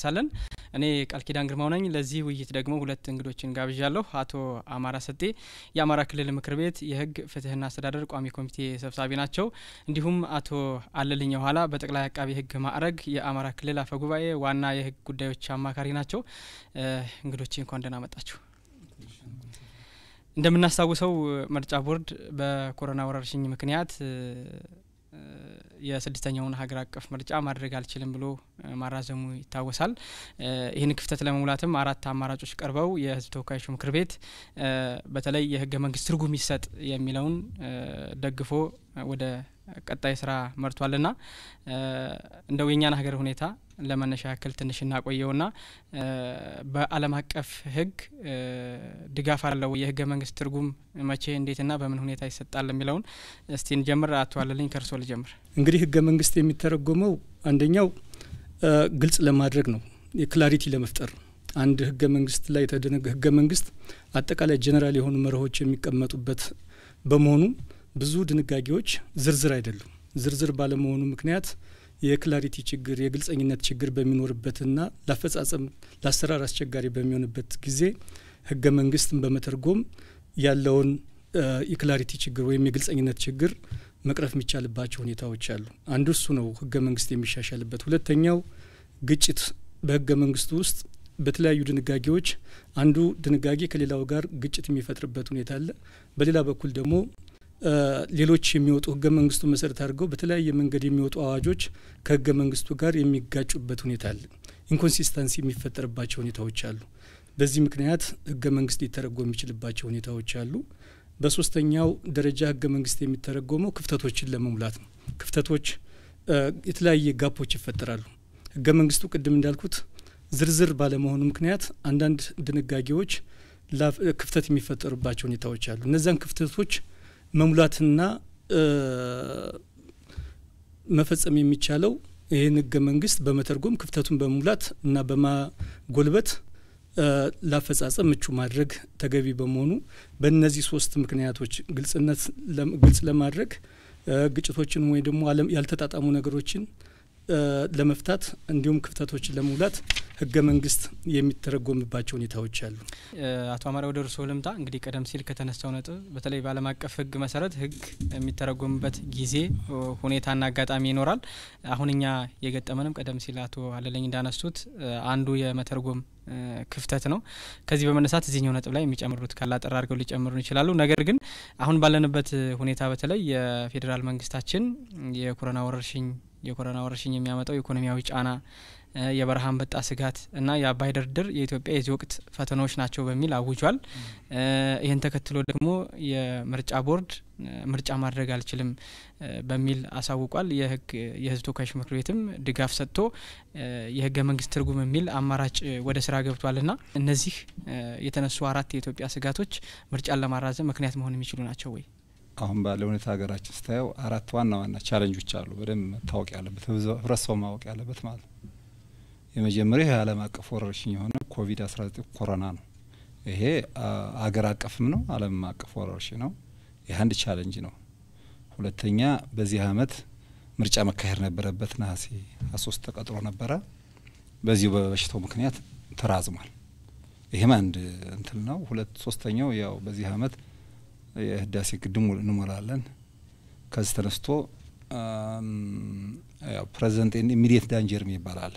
ሳለን እኔ ቃል ኪዳን ግርማው ነኝ። ለዚህ ውይይት ደግሞ ሁለት እንግዶችን ጋብዣለሁ። አቶ አማራ ሰጤ የአማራ ክልል ምክር ቤት የህግ ፍትህና አስተዳደር ቋሚ ኮሚቴ ሰብሳቢ ናቸው። እንዲሁም አቶ አለልኝ ኋላ በጠቅላይ አቃቢ ህግ ማዕረግ የአማራ ክልል አፈ ጉባኤ ዋና የህግ ጉዳዮች አማካሪ ናቸው። እንግዶች እንኳን ደህና መጣችሁ። እንደምናስታውሰው ምርጫ ቦርድ በኮሮና ወረርሽኝ ምክንያት የስድስተኛውን ሀገር አቀፍ ምርጫ ማድረግ አልችልም ብሎ ማራዘሙ ይታወሳል። ይህን ክፍተት ለመሙላትም አራት አማራጮች ቀርበው የህዝብ ተወካዮች ምክር ቤት በተለይ የህገ መንግስት ትርጉም ይሰጥ የሚለውን ደግፎ ወደ ቀጣይ ስራ ና እንደው የእኛን ሀገር ሁኔታ ለመነሻ ያክል ትንሽ እናቆየውና በአለም አቀፍ ህግ ድጋፍ አለው የህገ መንግስት ትርጉም መቼ እንዴትና በምን ሁኔታ ይሰጣል የሚለውን እስቲ እንጀምር። አተዋለልኝ ከእርሶ ልጀምር። እንግዲህ ህገ መንግስት የሚተረጎመው አንደኛው ግልጽ ለማድረግ ነው፣ የክላሪቲ ለመፍጠር አንድ ህገ መንግስት ላይ የተደነገ ህገ መንግስት አጠቃላይ ጀኔራል የሆኑ መርሆች የሚቀመጡበት በመሆኑ ብዙ ድንጋጌዎች ዝርዝር አይደሉም። ዝርዝር ባለመሆኑ ምክንያት የክላሪቲ ችግር፣ የግልጸኝነት ችግር በሚኖርበትና ለአፈጻጸም ለአሰራር አስቸጋሪ በሚሆንበት ጊዜ ህገ መንግስትን በመተርጎም ያለውን የክላሪቲ ችግር ወይም የግልጸኝነት ችግር መቅረፍ የሚቻልባቸው ሁኔታዎች አሉ። አንዱ እሱ ነው፣ ህገ መንግስት የሚሻሻልበት። ሁለተኛው ግጭት በህገ መንግስቱ ውስጥ በተለያዩ ድንጋጌዎች አንዱ ድንጋጌ ከሌላው ጋር ግጭት የሚፈጥርበት ሁኔታ አለ። በሌላ በኩል ደግሞ ሌሎች የሚወጡ ህገ መንግስቱ መሰረት አድርገው በተለያየ መንገድ የሚወጡ አዋጆች ከህገ መንግስቱ ጋር የሚጋጩበት ሁኔታ አለ። ኢንኮንሲስተንሲ የሚፈጠርባቸው ሁኔታዎች አሉ። በዚህ ምክንያት ህገ መንግስት ሊተረጎም የሚችልባቸው ሁኔታዎች አሉ። በሶስተኛው ደረጃ ህገ መንግስት የሚተረጎመው ክፍተቶችን ለመሙላት ነው። ክፍተቶች የተለያየ ጋፖች ይፈጠራሉ። ህገ መንግስቱ ቅድም እንዳልኩት ዝርዝር ባለመሆኑ ምክንያት አንዳንድ ድንጋጌዎች ክፍተት የሚፈጠሩባቸው ሁኔታዎች አሉ። እነዚያን ክፍተቶች መሙላትና መፈጸም የሚቻለው ይህን ህገ መንግስት በመተርጎም ክፍተቱን በመሙላት እና በማጎልበት ላፈጻጸም ምቹ ማድረግ ተገቢ በመሆኑ በእነዚህ ሶስት ምክንያቶች ግልጽነት ግልጽ ለማድረግ ግጭቶችን ወይ ደግሞ ያልተጣጣሙ ነገሮችን ለመፍታት እንዲሁም ክፍተቶችን ለመሙላት ህገ መንግስት የሚተረጎምባቸው ሁኔታዎች አሉ። አቶ አማራ ወደ እርስዎ ልምጣ። እንግዲህ ቀደም ሲል ከተነሳው ነጥብ በተለይ በዓለም አቀፍ ህግ መሰረት ህግ የሚተረጎምበት ጊዜ ሁኔታና አጋጣሚ ይኖራል። አሁን እኛ የገጠመንም ቀደም ሲል አቶ አለለኝ እንዳነሱት አንዱ የመተርጎም ክፍተት ነው። ከዚህ በመነሳት እዚህኛው ነጥብ ላይ የሚጨምሩት ካላጠር አድርገው ሊጨምሩ ይችላሉ። ነገር ግን አሁን ባለንበት ሁኔታ በተለይ የፌዴራል መንግስታችን የኮሮና ወረርሽኝ የኮሮና ወረርሽኝ የሚያመጣው ኢኮኖሚያዊ ጫና፣ የበረሃ አንበጣ ስጋት እና የአባይ ድርድር የኢትዮጵያ የዚህ ወቅት ፈተናዎች ናቸው በሚል አውጇል። ይህን ተከትሎ ደግሞ የምርጫ ቦርድ ምርጫ ማድረግ አልችልም በሚል አሳውቋል። የህግ የህዝብ ተወካዮች ምክር ቤትም ድጋፍ ሰጥቶ የህገ መንግስት ትርጉም የሚል አማራጭ ወደ ስራ ገብቷልና እነዚህ የተነሱ አራት የኢትዮጵያ ስጋቶች ምርጫን ለማራዘም ምክንያት መሆን የሚችሉ ናቸው ወይ? አሁን ባለ ሁኔታ ሀገራችን ስታየው አራት ዋና ዋና ቻለንጆች አሉ፣ በደንብ መታወቅ ያለበት ህብረተሰቡ ማወቅ ያለበት ማለት ነው። የመጀመሪያው የዓለም አቀፍ ወረርሽኝ የሆነ ኮቪድ 19 ኮሮና ነው። ይሄ አገር አቀፍም ነው፣ ዓለም አቀፍ ወረርሽኝ ነው። ይህ አንድ ቻለንጅ ነው። ሁለተኛ በዚህ አመት ምርጫ መካሄድ ነበረበት፣ ነሐሴ 23 ተቀጥሮ ነበረ። በዚሁ በበሽታው ምክንያት ተራዝሟል። ይህም አንድ እንትን ነው። ሁለት ሶስተኛው ያው በዚህ አመት የህዳሴ ግድብ እንሞላለን። ከዚህ ተነስቶ ፕሬዚደንት ኢሚዲየት ዳንጀር ይባላል።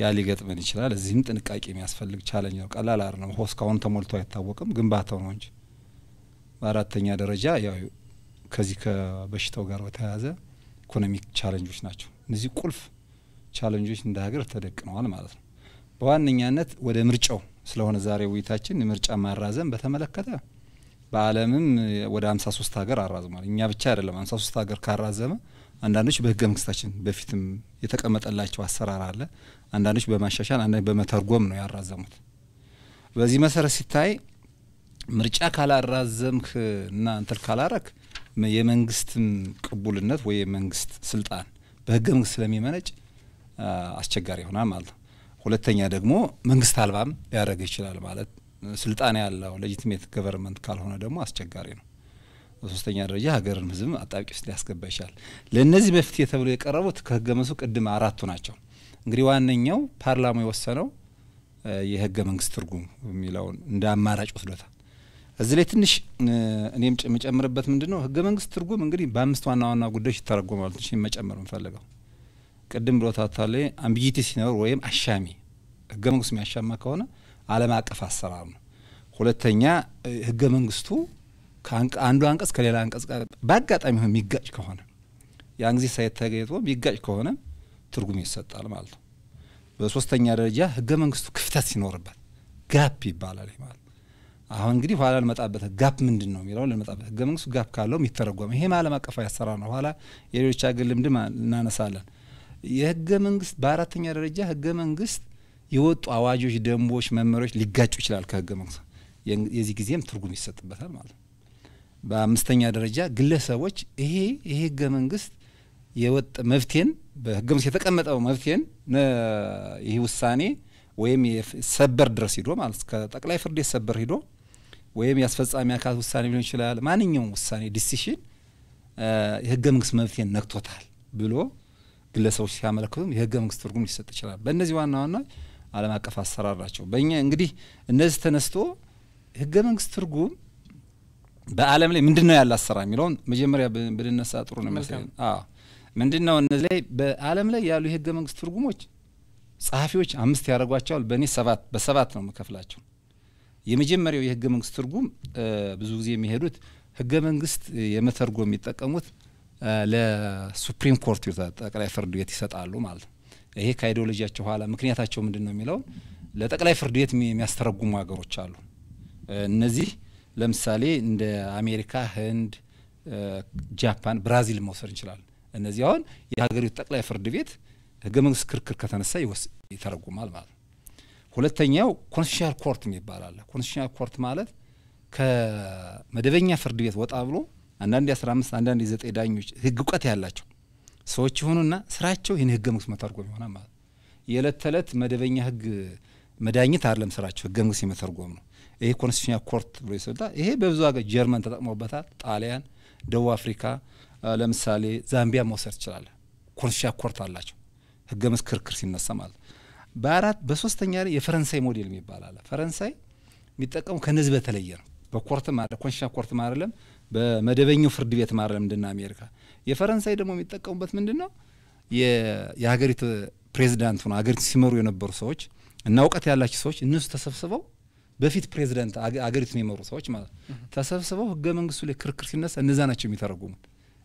ያ ሊገጥመን ይችላል። እዚህም ጥንቃቄ የሚያስፈልግ ቻለኝ ነው። ቀላል አር ነው። እስካሁን ተሞልቶ አይታወቅም፣ ግንባታው ነው እንጂ። በአራተኛ ደረጃ ያው ከዚህ ከበሽታው ጋር በተያያዘ ኢኮኖሚክ ቻለንጆች ናቸው። እነዚህ ቁልፍ ቻለንጆች እንደ ሀገር ተደቅነዋል ማለት ነው። በዋነኛነት ወደ ምርጫው ስለሆነ ዛሬ ውይይታችን ምርጫ ማራዘም በተመለከተ በዓለምም ወደ ሶስት ሀገር አራዝሟል። እኛ ብቻ አይደለም ሶስት ሀገር ካራዘመ አንዳንዶች በህገ መንግስታችን በፊትም የተቀመጠላቸው አሰራር አለ። አንዳንዶች በማሻሻል አንዳንዶች በመተርጎም ነው ያራዘሙት። በዚህ መሰረት ሲታይ ምርጫ ካላራዘምክ እና እንትል ካላረክ የመንግስትም ቅቡልነት ወይ የመንግስት ስልጣን በህገ መንግስት ስለሚመነጭ አስቸጋሪ ይሆናል ማለት ነው። ሁለተኛ ደግሞ መንግስት አልባም ሊያደረግ ይችላል ማለት ስልጣን ያለው ሌጂቲሜት ገቨርንመንት ካልሆነ ደግሞ አስቸጋሪ ነው። በሶስተኛ ደረጃ ሀገርን፣ ህዝብ አጣብቂ ውስጥ ሊያስገባ ይችላል። ለእነዚህ መፍትሄ ተብሎ የቀረቡት ከህገ መንግስቱ ቅድም አራቱ ናቸው። እንግዲህ ዋነኛው ፓርላማው የወሰነው የህገ መንግስት ትርጉም የሚለውን እንደ አማራጭ ወስዶታል። እዚህ ላይ ትንሽ እኔም የምጨምርበት ምንድን ነው ህገ መንግስት ትርጉም እንግዲህ በአምስት ዋና ዋና ጉዳዮች ይተረጎማሉ። ትንሽ መጨመር የምፈልገው ቅድም ብሎታታ ላይ አምቢጊቲ ሲኖር ወይም አሻሚ ህገ መንግስቱ የሚያሻማ ከሆነ ዓለም አቀፍ አሰራር ነው። ሁለተኛ ህገ መንግስቱ አንዱ አንቀጽ ከሌላ አንቀጽ ጋር በአጋጣሚ ሆን የሚጋጭ ከሆነ ያን ጊዜ ሳይተገይቶ የሚጋጭ ከሆነ ትርጉም ይሰጣል ማለት ነው። በሶስተኛ ደረጃ ህገ መንግስቱ ክፍተት ሲኖርበት ጋፕ ይባላል ማለት አሁን እንግዲህ ኋላ ልመጣበት ጋፕ ምንድን ነው የሚለው ልመጣበት ህገ መንግስቱ ጋፕ ካለው የሚተረጎመ ይሄም ዓለም አቀፋዊ አሰራር ነው። ኋላ የሌሎች ሀገር ልምድም እናነሳለን። የህገ መንግስት በአራተኛ ደረጃ ህገ መንግስት የወጡ አዋጆች፣ ደንቦች፣ መመሪያዎች ሊጋጩ ይችላል ከህገ መንግስት። የዚህ ጊዜም ትርጉም ይሰጥበታል ማለት ነው። በአምስተኛ ደረጃ ግለሰቦች ይሄ ይሄ ህገ መንግስት የወጥ መፍትሄን በህገ መንግስት የተቀመጠው መፍትሄን ይህ ውሳኔ ወይም ሰበር ድረስ ሂዶ ማለት ከጠቅላይ ፍርድ ቤት ሰበር ሂዶ ወይም የአስፈጻሚ አካል ውሳኔ ሊሆን ይችላል። ማንኛውም ውሳኔ ዲሲሽን የህገ መንግስት መብቴን ነክቶታል ብሎ ግለሰቦች ሲያመለክቱም የህገ መንግስት ትርጉም ሊሰጥ ይችላል። በእነዚህ ዋና ዋና ዓለም አቀፍ አሰራር ናቸው። በእኛ እንግዲህ እነዚህ ተነስቶ ህገ መንግስት ትርጉም በዓለም ላይ ምንድን ነው ያለ አሰራር የሚለውን መጀመሪያ ብንነሳ ጥሩ ነው ይመስለኝ። ምንድን ነው እነዚህ ላይ በዓለም ላይ ያሉ የህገ መንግስት ትርጉሞች ጸሐፊዎች አምስት ያደርጓቸዋል። በእኔ ሰባት በሰባት ነው የምከፍላቸው። የመጀመሪያው የህገ መንግስት ትርጉም ብዙ ጊዜ የሚሄዱት ህገ መንግስት የመተርጎ የሚጠቀሙት ለሱፕሪም ኮርት ጠቅላይ ፍርድ ቤት ይሰጣሉ ማለት ነው። ይሄ ከአይዲዮሎጂያቸው ኋላ ምክንያታቸው ምንድን ነው የሚለው ለጠቅላይ ፍርድ ቤት የሚያስተረጉሙ ሀገሮች አሉ። እነዚህ ለምሳሌ እንደ አሜሪካ፣ ህንድ፣ ጃፓን፣ ብራዚል መውሰድ እንችላለን። እነዚህ አሁን የሀገሪቱ ጠቅላይ ፍርድ ቤት ህገ መንግስት ክርክር ከተነሳ ይተረጉማል ማለት ነው። ሁለተኛው ኮንስቲቱሽናል ኮርት የሚባል አለ። ኮንስቲቱሽናል ኮርት ማለት ከመደበኛ ፍርድ ቤት ወጣ ብሎ አንዳንድ አስራ አምስት አንዳንድ የዘጠኝ ዳኞች ህግ እውቀት ያላቸው ሰዎች የሆኑና ስራቸው ይህን ህገ መንግስት መተርጎም ይሆናል ማለት ነው። የዕለት ተዕለት መደበኛ ህግ መዳኝት አይደለም ስራቸው፣ ህገ መንግስት የመተርጎም ነው። ይሄ ኮንስቲቱሽናል ኮርት ብሎ ይሰዳ። ይሄ በብዙ ሀገር ጀርመን ተጠቅሞበታል፣ ጣሊያን፣ ደቡብ አፍሪካ፣ ለምሳሌ ዛምቢያ መውሰድ ትችላለን። ኮንስቲቱሽናል ኮርት አላቸው ህገ መንግስት ክርክር ሲነሳ ማለት ነው። በአራት በሶስተኛ ላይ የፈረንሳይ ሞዴል የሚባል አለ። ፈረንሳይ የሚጠቀሙ ከነዚህ በተለየ ነው። በኮርት ኮንስቲቱሽናል ኮርት አይደለም፣ በመደበኛው ፍርድ ቤት አይደለም፣ እንድና አሜሪካ የፈረንሳይ ደግሞ የሚጠቀሙበት ምንድን ነው? የሀገሪቱ ፕሬዚዳንት ሆነ ሀገሪቱ ሲመሩ የነበሩ ሰዎች እና እውቀት ያላቸው ሰዎች እነሱ ተሰብስበው በፊት ፕሬዚዳንት አገሪቱን የመሩ ሰዎች ማለት ነው ተሰብስበው ህገ መንግስቱ ላይ ክርክር ሲነሳ እነዛ ናቸው የሚተረጉሙት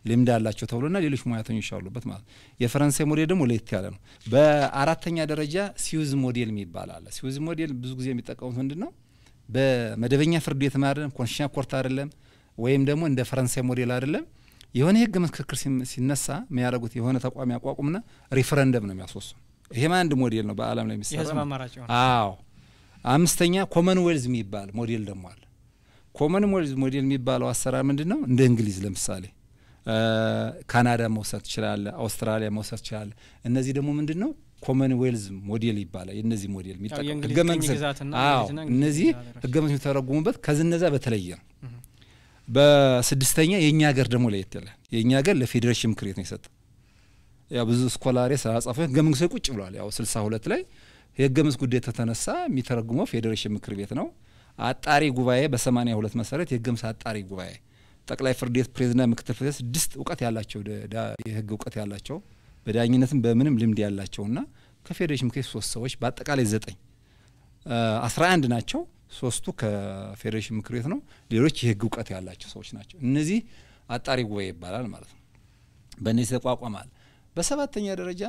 ልምድ አላቸው ተብሎና ሌሎች ሙያተኞች አሉበት ማለት ነው። የፈረንሳይ ሞዴል ደግሞ ለየት ያለ ነው። በአራተኛ ደረጃ ሲዩዝ ሞዴል የሚባል አለ። ሲዩዝ ሞዴል ብዙ ጊዜ የሚጠቀሙት ምንድን ነው? በመደበኛ ፍርድ ቤት አይደለም፣ ኮንስቲቱሽን ኮርት አይደለም፣ ወይም ደግሞ እንደ ፈረንሳይ ሞዴል አይደለም። የሆነ የህግ ምክክር ሲነሳ የሚያደርጉት የሆነ ተቋም ያቋቁምና ሪፈረንደም ነው የሚያስወሱ። ይሄም አንድ ሞዴል ነው በዓለም ላይ የሚሰራ። አዎ አምስተኛ ኮመንዌልዝ የሚባል ሞዴል ደግሞ አለ። ኮመንዌልዝ ሞዴል የሚባለው አሰራር ምንድን ነው? እንደ እንግሊዝ ለምሳሌ ካናዳ መውሰድ ትችላለ፣ አውስትራሊያ መውሰድ ትችላለ። እነዚህ ደግሞ ምንድን ነው ኮመንዌልዝ ሞዴል ይባላል። የእነዚህ ሞዴል የሚጠቀሙ ህገ መንግስት እነዚህ ህገ መንግስት የሚተረጉሙበት ከዚህ በተለየ ነው። በስድስተኛ የእኛ ሀገር ደግሞ ለየት ያለ የእኛ ሀገር ለፌዴሬሽን ምክር ቤት ነው የሰጠ። ያው ብዙ ስኮላሬ ስላጻፈ ህገ መንግስት ቁጭ ብሏል። ያው ስልሳ ሁለት ላይ የህገ መንግስት ጉዳይ ተተነሳ የሚተረጉመው ፌዴሬሽን ምክር ቤት ነው። አጣሪ ጉባኤ በሰማኒያ ሁለት መሰረት የህገ መንግስት አጣሪ ጉባኤ ጠቅላይ ፍርድ ቤት ፕሬዝዳንት፣ ምክትል ፍርድ ቤት ስድስት እውቀት ያላቸው የህግ እውቀት ያላቸው በዳኝነትም በምንም ልምድ ያላቸውና ከፌዴሬሽን ምክር ቤት ሶስት ሰዎች በአጠቃላይ ዘጠኝ አስራ አንድ ናቸው። ሶስቱ ከፌዴሬሽን ምክር ቤት ነው። ሌሎች የህግ እውቀት ያላቸው ሰዎች ናቸው። እነዚህ አጣሪ ጉባኤ ይባላል ማለት ነው። በእነዚህ ተቋቋማል። በሰባተኛ ደረጃ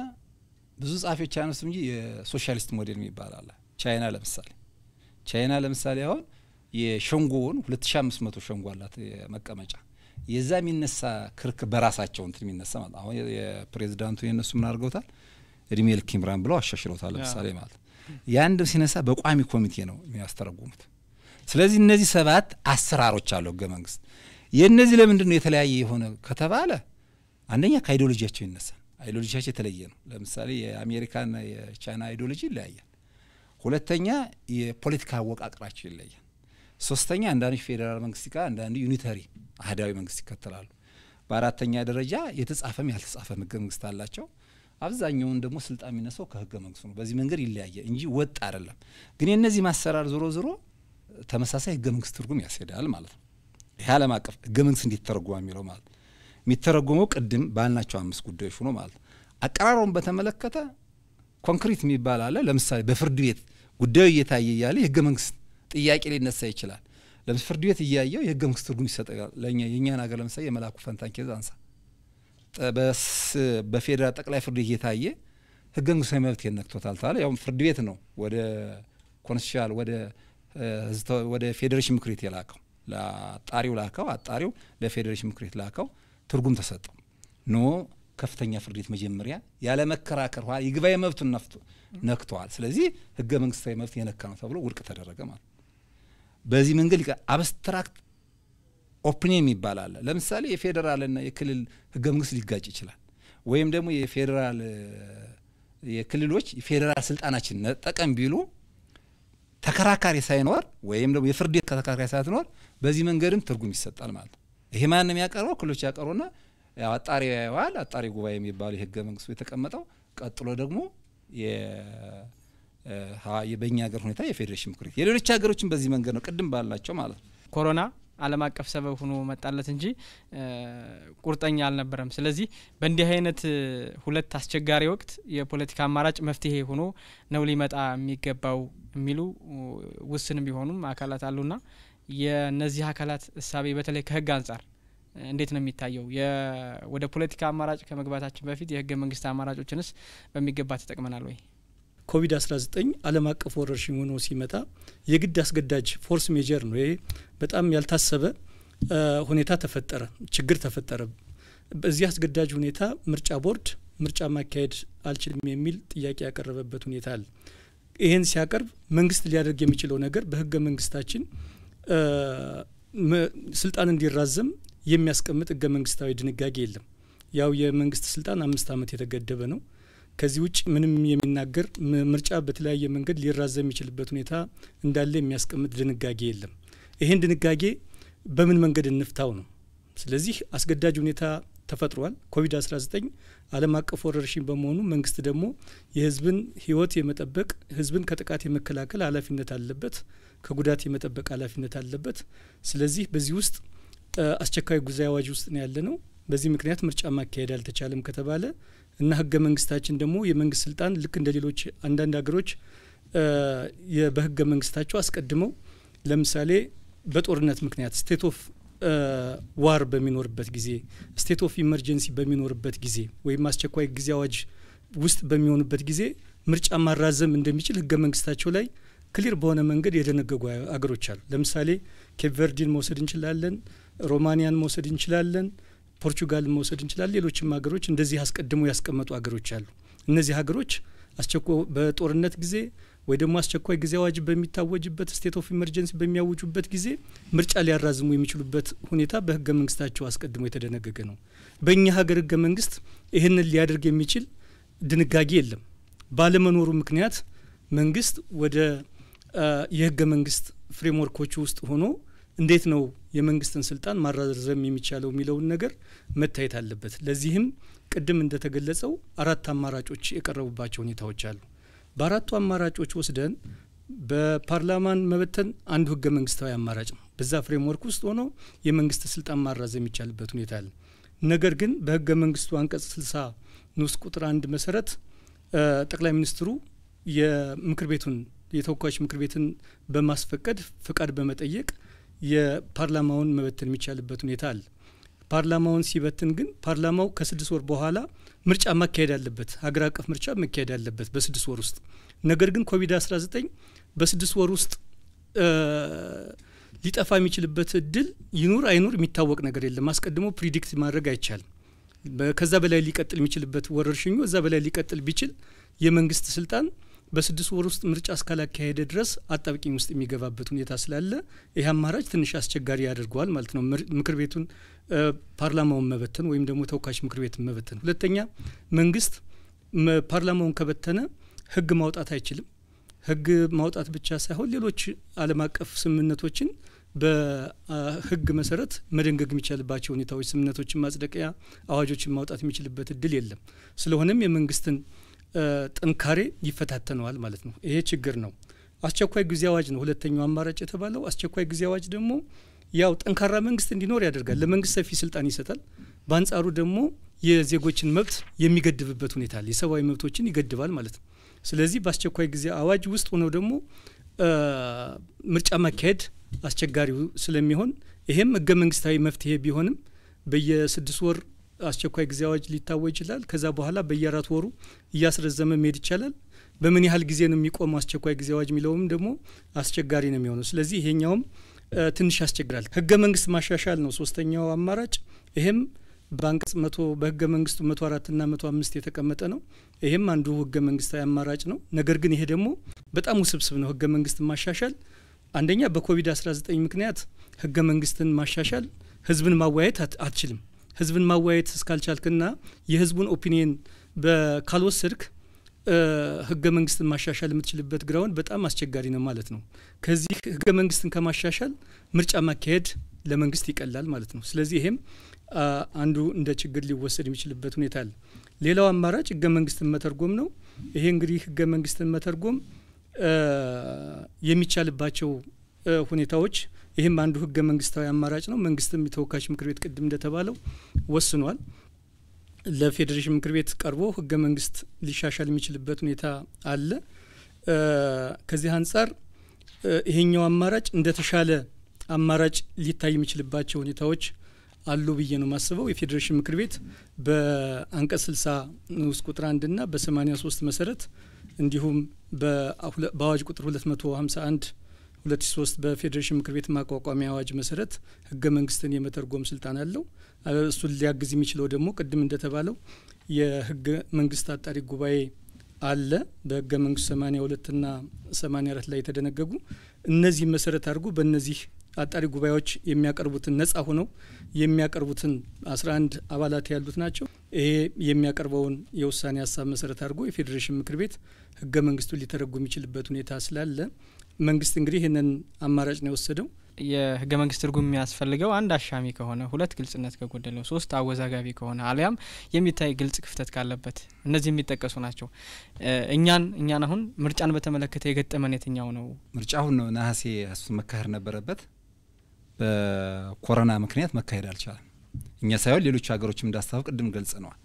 ብዙ ጸሐፊዎች አያነሱም እንጂ የሶሻሊስት ሞዴል የሚባል አለ። ቻይና ለምሳሌ ቻይና ለምሳሌ አሁን የሸንጎውን 2500 ሸንጎ አላት መቀመጫ የዛ የሚነሳ ክርክር በራሳቸው እንትን የሚነሳ ማለት አሁን የፕሬዚዳንቱ የነሱ ምን አድርገውታል? እድሜ ኪምራን ብለው አሻሽለውታል። ለምሳሌ ማለት ያን ሲነሳ በቋሚ ኮሚቴ ነው የሚያስተረጉሙት። ስለዚህ እነዚህ ሰባት አሰራሮች አሉ ህገ መንግስት። የእነዚህ ለምንድን ነው የተለያየ የሆነ ከተባለ አንደኛ ከአይዲዮሎጂያቸው ይነሳል። አይዲዮሎጂያቸው የተለየ ነው። ለምሳሌ የአሜሪካና የቻይና አይዲዮሎጂ ይለያያል። ሁለተኛ የፖለቲካ አወቃቅራቸው ይለያል። ሶስተኛ አንዳንዱ ፌዴራል መንግስት ጋር አንዳንዱ ዩኒተሪ አህዳዊ መንግስት ይከተላሉ። በአራተኛ ደረጃ የተጻፈም ያልተጻፈም ህገ መንግስት አላቸው። አብዛኛውን ደግሞ ስልጣን የሚነሳው ከህገ መንግስቱ ነው። በዚህ መንገድ ይለያየ እንጂ ወጥ አይደለም። ግን የእነዚህ ማሰራር ዞሮ ዞሮ ተመሳሳይ ህገ መንግስት ትርጉም ያስሄዳል ማለት ነው። ይህ ዓለም አቀፍ ህገ መንግስት እንዴት ተረጉማ የሚለው ማለት ነው። የሚተረጉመው ቅድም ባልናቸው አምስት ጉዳዮች ሆኖ ማለት ነው። አቀራረቡን በተመለከተ ኮንክሪት የሚባል አለ። ለምሳሌ በፍርድ ቤት ጉዳዩ እየታየ እያለ የህገ መንግስት ጥያቄ ሊነሳ ይችላል። ለምሳሌ ፍርድ ቤት እያየው የህገ መንግስት ትርጉም ይሰጠ ለእኛ የእኛን ሀገር ለምሳሌ የመላኩ ፈንታን ኬዝ አንሳ በፌዴራል ጠቅላይ ፍርድ እየታየ ህገ መንግስታዊ መብት የነክቶታል ተባለ። ያውም ፍርድ ቤት ነው ወደ ኮንስቲቱሽናል ወደ ፌዴሬሽን ምክር ቤት የላከው ለአጣሪው ላከው አጣሪው ለፌዴሬሽን ምክር ቤት ላከው ትርጉም ተሰጠው ኖ ከፍተኛ ፍርድ ቤት መጀመሪያ ያለ መከራከር ኋላ ይግባኝ መብቱን ነፍቶ ነክተዋል ስለዚህ ህገ መንግስታዊ መብት የነካ ነው ተብሎ ውድቅ ተደረገ ማለት በዚህ መንገድ አብስትራክት ኦፕኒየም ይባላል። ለምሳሌ የፌዴራልና የክልል ህገ መንግስት ሊጋጭ ይችላል። ወይም ደግሞ የፌዴራል የክልሎች የፌዴራል ስልጣናችን ነጠቀም ቢሉ ተከራካሪ ሳይኖር ወይም ደግሞ የፍርድ ቤት ከተከራካሪ ሳትኖር በዚህ መንገድም ትርጉም ይሰጣል ማለት ነው። ይሄ ማን የሚያቀርበው? ክልሎች ያቀርቡና አጣሪ ያየዋል። አጣሪ ጉባኤ የሚባሉ የህገ መንግስቱ የተቀመጠው ቀጥሎ ደግሞ በእኛ ሀገር ሁኔታ የፌዴሬሽን ምክር ቤት የሌሎች ሀገሮችን በዚህ መንገድ ነው ቅድም ባልናቸው ማለት ነው ኮሮና ዓለም አቀፍ ሰበብ ሆኖ መጣለት እንጂ ቁርጠኛ አልነበረም። ስለዚህ በእንዲህ አይነት ሁለት አስቸጋሪ ወቅት የፖለቲካ አማራጭ መፍትሄ ሆኖ ነው ሊመጣ የሚገባው የሚሉ ውስን ቢሆኑም አካላት አሉና የእነዚህ አካላት እሳቤ በተለይ ከህግ አንጻር እንዴት ነው የሚታየው? ወደ ፖለቲካ አማራጭ ከመግባታችን በፊት የህገ መንግስት አማራጮችንስ በሚገባ ተጠቅመናል ወይ? ኮቪድ-19 ዓለም አቀፍ ወረርሽኝ ሆኖ ሲመጣ የግድ አስገዳጅ ፎርስ ሜጀር ነው። ይሄ በጣም ያልታሰበ ሁኔታ ተፈጠረ፣ ችግር ተፈጠረ። በዚህ አስገዳጅ ሁኔታ ምርጫ ቦርድ ምርጫ ማካሄድ አልችልም የሚል ጥያቄ ያቀረበበት ሁኔታ አለ። ይህን ሲያቀርብ መንግስት ሊያደርግ የሚችለው ነገር በህገ መንግስታችን ስልጣን እንዲራዘም የሚያስቀምጥ ህገ መንግስታዊ ድንጋጌ የለም። ያው የመንግስት ስልጣን አምስት ዓመት የተገደበ ነው። ከዚህ ውጭ ምንም የሚናገር ምርጫ በተለያየ መንገድ ሊራዘም የሚችልበት ሁኔታ እንዳለ የሚያስቀምጥ ድንጋጌ የለም። ይህን ድንጋጌ በምን መንገድ እንፍታው ነው። ስለዚህ አስገዳጅ ሁኔታ ተፈጥሯል። ኮቪድ-19 ዓለም አቀፍ ወረርሽኝ በመሆኑ መንግስት ደግሞ የህዝብን ህይወት የመጠበቅ ህዝብን ከጥቃት የመከላከል ኃላፊነት አለበት፣ ከጉዳት የመጠበቅ ኃላፊነት አለበት። ስለዚህ በዚህ ውስጥ አስቸኳይ ጊዜ አዋጅ ውስጥ ነው ያለ ነው። በዚህ ምክንያት ምርጫ ማካሄድ አልተቻለም ከተባለ እና ህገ መንግስታችን ደግሞ የመንግስት ስልጣን ልክ እንደ ሌሎች አንዳንድ ሀገሮች በህገ መንግስታቸው አስቀድመው ለምሳሌ በጦርነት ምክንያት ስቴት ኦፍ ዋር በሚኖርበት ጊዜ ስቴት ኦፍ ኢመርጀንሲ በሚኖርበት ጊዜ ወይም አስቸኳይ ጊዜ አዋጅ ውስጥ በሚሆኑበት ጊዜ ምርጫ ማራዘም እንደሚችል ህገ መንግስታቸው ላይ ክሊር በሆነ መንገድ የደነገጉ አገሮች አሉ። ለምሳሌ ኬፕቨርዲን መውሰድ እንችላለን፣ ሮማኒያን መውሰድ እንችላለን፣ ፖርቹጋል መውሰድ እንችላለን። ሌሎችም ሀገሮች እንደዚህ አስቀድሞ ያስቀመጡ ሀገሮች አሉ። እነዚህ ሀገሮች በጦርነት ጊዜ ወይ ደግሞ አስቸኳይ ጊዜ አዋጅ በሚታወጅበት ስቴት ኦፍ ኢመርጀንሲ በሚያውጁበት ጊዜ ምርጫ ሊያራዝሙ የሚችሉበት ሁኔታ በህገ መንግስታቸው አስቀድሞ የተደነገገ ነው። በእኛ ሀገር ህገ መንግስት ይህንን ሊያደርግ የሚችል ድንጋጌ የለም። ባለመኖሩ ምክንያት መንግስት ወደ የህገ መንግስት ፍሬምወርኮች ውስጥ ሆኖ እንዴት ነው የመንግስትን ስልጣን ማራዘም የሚቻለው የሚለውን ነገር መታየት አለበት። ለዚህም ቅድም እንደተገለጸው አራት አማራጮች የቀረቡባቸው ሁኔታዎች አሉ። በአራቱ አማራጮች ወስደን በፓርላማን መበተን አንዱ ህገ መንግስታዊ አማራጭ ነው። በዛ ፍሬምወርክ ውስጥ ሆኖ የመንግስት ስልጣን ማራዘም የሚቻልበት ሁኔታ አለ። ነገር ግን በህገ መንግስቱ አንቀጽ 60 ንዑስ ቁጥር አንድ መሰረት ጠቅላይ ሚኒስትሩ የምክር ቤቱን የተወካዮች ምክር ቤትን በማስፈቀድ ፍቃድ በመጠየቅ የፓርላማውን መበተን የሚቻልበት ሁኔታ አለ። ፓርላማውን ሲበትን ግን ፓርላማው ከስድስት ወር በኋላ ምርጫ ማካሄድ አለበት፣ ሀገር አቀፍ ምርጫ መካሄድ አለበት በስድስት ወር ውስጥ። ነገር ግን ኮቪድ-19 በስድስት ወር ውስጥ ሊጠፋ የሚችልበት እድል ይኑር አይኑር የሚታወቅ ነገር የለም። አስቀድሞ ፕሪዲክት ማድረግ አይቻልም። ከዛ በላይ ሊቀጥል የሚችልበት ወረርሽኙ እዛ በላይ ሊቀጥል ቢችል የመንግስት ስልጣን በስድስት ወር ውስጥ ምርጫ እስካላካሄደ ድረስ አጣብቂኝ ውስጥ የሚገባበት ሁኔታ ስላለ ይህ አማራጭ ትንሽ አስቸጋሪ ያደርገዋል ማለት ነው። ምክር ቤቱን ፓርላማውን መበተን ወይም ደግሞ ተወካዮች ምክር ቤትን መበተን። ሁለተኛ መንግስት ፓርላማውን ከበተነ ህግ ማውጣት አይችልም። ህግ ማውጣት ብቻ ሳይሆን ሌሎች ዓለም አቀፍ ስምምነቶችን በህግ መሰረት መደንገግ የሚቻልባቸው ሁኔታዎች፣ ስምምነቶችን ማጽደቂያ አዋጆችን ማውጣት የሚችልበት እድል የለም። ስለሆነም የመንግስትን ጥንካሬ ይፈታተነዋል ማለት ነው። ይሄ ችግር ነው። አስቸኳይ ጊዜ አዋጅ ነው ሁለተኛው አማራጭ የተባለው። አስቸኳይ ጊዜ አዋጅ ደግሞ ያው ጠንካራ መንግስት እንዲኖር ያደርጋል። ለመንግስት ሰፊ ስልጣን ይሰጣል። በአንጻሩ ደግሞ የዜጎችን መብት የሚገድብበት ሁኔታ አለ። የሰብአዊ መብቶችን ይገድባል ማለት ነው። ስለዚህ በአስቸኳይ ጊዜ አዋጅ ውስጥ ሆነው ደግሞ ምርጫ ማካሄድ አስቸጋሪው ስለሚሆን ይሄም ህገ መንግስታዊ መፍትሄ ቢሆንም በየስድስት ወር አስቸኳይ ጊዜ አዋጅ ሊታወ ይችላል። ከዛ በኋላ በየአራት ወሩ እያስረዘመ መሄድ ይቻላል። በምን ያህል ጊዜ ነው የሚቆመው አስቸኳይ ጊዜ አዋጅ የሚለውም ደግሞ አስቸጋሪ ነው የሚሆነው። ስለዚህ ይሄኛውም ትንሽ ያስቸግራል። ህገ መንግስት ማሻሻል ነው ሶስተኛው አማራጭ። ይሄም በአንቀጽ መቶ በህገ መንግስቱ መቶ ና መቶ አምስት የተቀመጠ ነው። ይሄም አንዱ ህገ መንግስታዊ አማራጭ ነው። ነገር ግን ይሄ ደግሞ በጣም ውስብስብ ነው። ህገ መንግስት ማሻሻል አንደኛ በኮቪድ 19 ምክንያት ህገ መንግስትን ማሻሻል ህዝብን ማወያየት አትችልም። ህዝብን ማወያየት እስካልቻልክና የህዝቡን ኦፒኒየን ካልወሰድክ ህገ መንግስትን ማሻሻል የምትችልበት ግራውንድ በጣም አስቸጋሪ ነው ማለት ነው። ከዚህ ህገ መንግስትን ከማሻሻል ምርጫ ማካሄድ ለመንግስት ይቀላል ማለት ነው። ስለዚህ ይሄም አንዱ እንደ ችግር ሊወሰድ የሚችልበት ሁኔታ አለ። ሌላው አማራጭ ህገ መንግስትን መተርጎም ነው። ይሄ እንግዲህ ህገ መንግስትን መተርጎም የሚቻልባቸው ሁኔታዎች ይህም አንዱ ህገ መንግስታዊ አማራጭ ነው። መንግስትም የተወካዮች ምክር ቤት ቅድም እንደተባለው ወስኗል። ለፌዴሬሽን ምክር ቤት ቀርቦ ህገ መንግስት ሊሻሻል የሚችልበት ሁኔታ አለ። ከዚህ አንጻር ይሄኛው አማራጭ እንደተሻለ አማራጭ ሊታይ የሚችልባቸው ሁኔታዎች አሉ ብዬ ነው የማስበው። የፌዴሬሽን ምክር ቤት በአንቀጽ 60 ንዑስ ቁጥር 1 እና በ83 መሰረት እንዲሁም በአዋጅ ቁጥር 251 ሶስት በፌዴሬሽን ምክር ቤት ማቋቋሚያ አዋጅ መሰረት ህገ መንግስትን የመተርጎም ስልጣን አለው። እሱን ሊያግዝ የሚችለው ደግሞ ቅድም እንደተባለው የህገ መንግስት አጣሪ ጉባኤ አለ። በህገ መንግስት 82ና 84 ላይ የተደነገጉ እነዚህ መሰረት አድርጎ በእነዚህ አጣሪ ጉባኤዎች የሚያቀርቡትን ነጻ ሆነው የሚያቀርቡትን 11 አባላት ያሉት ናቸው። ይሄ የሚያቀርበውን የውሳኔ ሀሳብ መሰረት አድርጎ የፌዴሬሽን ምክር ቤት ህገ መንግስቱን ሊተረጉም የሚችልበት ሁኔታ ስላለ መንግስት እንግዲህ ይህንን አማራጭ ነው የወሰደው። የህገ መንግስት ትርጉም የሚያስፈልገው አንድ አሻሚ ከሆነ፣ ሁለት ግልጽነት ከጎደለው፣ ሶስት አወዛጋቢ ከሆነ አሊያም የሚታይ ግልጽ ክፍተት ካለበት እነዚህ የሚጠቀሱ ናቸው። እኛን እኛን አሁን ምርጫን በተመለከተ የገጠመን የትኛው ነው? ምርጫ አሁን ነው ነሐሴ እሱ መካሄድ ነበረበት። በኮሮና ምክንያት መካሄድ አልቻለም። እኛ ሳይሆን ሌሎች ሀገሮችም እንዳስታወቅ ቅድም ገልጽ ነዋል።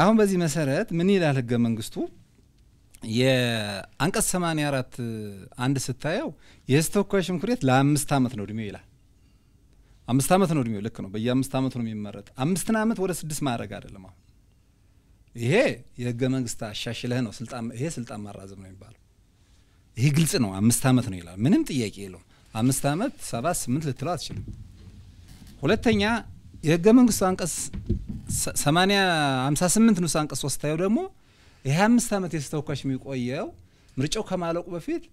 አሁን በዚህ መሰረት ምን ይላል ህገ መንግስቱ? የአንቀጽ 84 አንድ ስታየው የሕዝብ ተወካዮች ምክር ቤት ለአምስት ዓመት ነው እድሜው ይላል። አምስት ዓመት ነው እድሜው፣ ልክ ነው። በየአምስት ዓመት ነው የሚመረጥ። አምስትን ዓመት ወደ ስድስት ማድረግ አይደለም። አሁን ይሄ የህገ መንግስት አሻሽለህ ነው ስልጣን፣ ይሄ ስልጣን ማራዘም ነው የሚባለው። ይሄ ግልጽ ነው። አምስት ዓመት ነው ይላል። ምንም ጥያቄ የለውም። አምስት ዓመት ሰባት ስምንት ልትለው አትችልም። ሁለተኛ የህገ መንግስቱ አንቀጽ 80 58 ንዑስ አንቀጽ ስታየው ደግሞ ይህ አምስት ዓመት የሕዝብ የሚቆየው ምርጫው ከማለቁ በፊት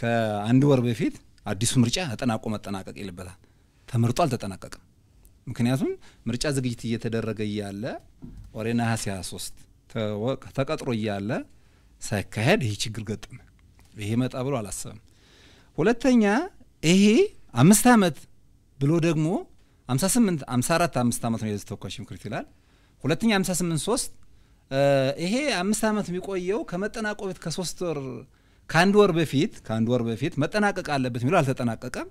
ከአንድ ወር በፊት አዲሱ ምርጫ ተጠናቆ መጠናቀቅ ይልበታል። ተመርጦ አልተጠናቀቅም። ምክንያቱም ምርጫ ዝግጅት እየተደረገ እያለ ወሬ ነሐሴ 23 ተቀጥሮ እያለ ሳይካሄድ ይህ ችግር ገጠመ። ይሄ መጣ ብሎ አላሰበም። ሁለተኛ ይሄ አምስት ዓመት ብሎ ደግሞ 58 54 አምስት ዓመት ነው የሕዝብ ተወካዮች ምክር ቤት ይላል። ሁለተኛ 58 3 ይሄ አምስት ዓመት የሚቆየው ከመጠናቀቁ በፊት ከሶስት ወር ከአንድ ወር በፊት ከአንድ ወር በፊት መጠናቀቅ አለበት የሚለው አልተጠናቀቀም።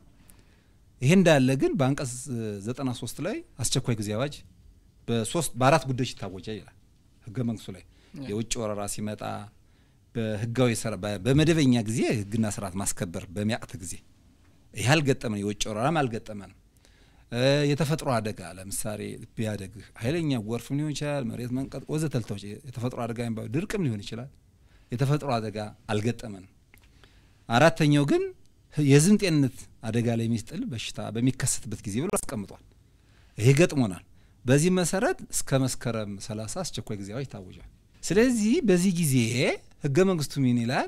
ይሄ እንዳለ ግን በአንቀጽ 93 ላይ አስቸኳይ ጊዜ አዋጅ በሶስት በአራት ጉዳዮች ይታወጃል ይላል ህገ መንግስቱ ላይ የውጭ ወረራ ሲመጣ በህጋዊ በመደበኛ ጊዜ ህግና ስርዓት ማስከበር በሚያቅት ጊዜ ይህ አልገጠመን፣ የውጭ ወረራም አልገጠመንም። የተፈጥሮ አደጋ ለምሳሌ ቢያደግ ኃይለኛ ጎርፍም ሊሆን ይችላል፣ መሬት መንቀጥ ወዘተ ልታዎች የተፈጥሮ አደጋ የሚባሉ ድርቅም ሊሆን ይችላል። የተፈጥሮ አደጋ አልገጠመን። አራተኛው ግን የሕዝብን ጤንነት አደጋ ላይ የሚጥል በሽታ በሚከሰትበት ጊዜ ብሎ አስቀምጧል። ይሄ ገጥሞናል። በዚህ መሰረት እስከ መስከረም 30 አስቸኳይ ጊዜ አዋጅ ታውጇል። ስለዚህ በዚህ ጊዜ ህገ መንግስቱ ምን ይላል?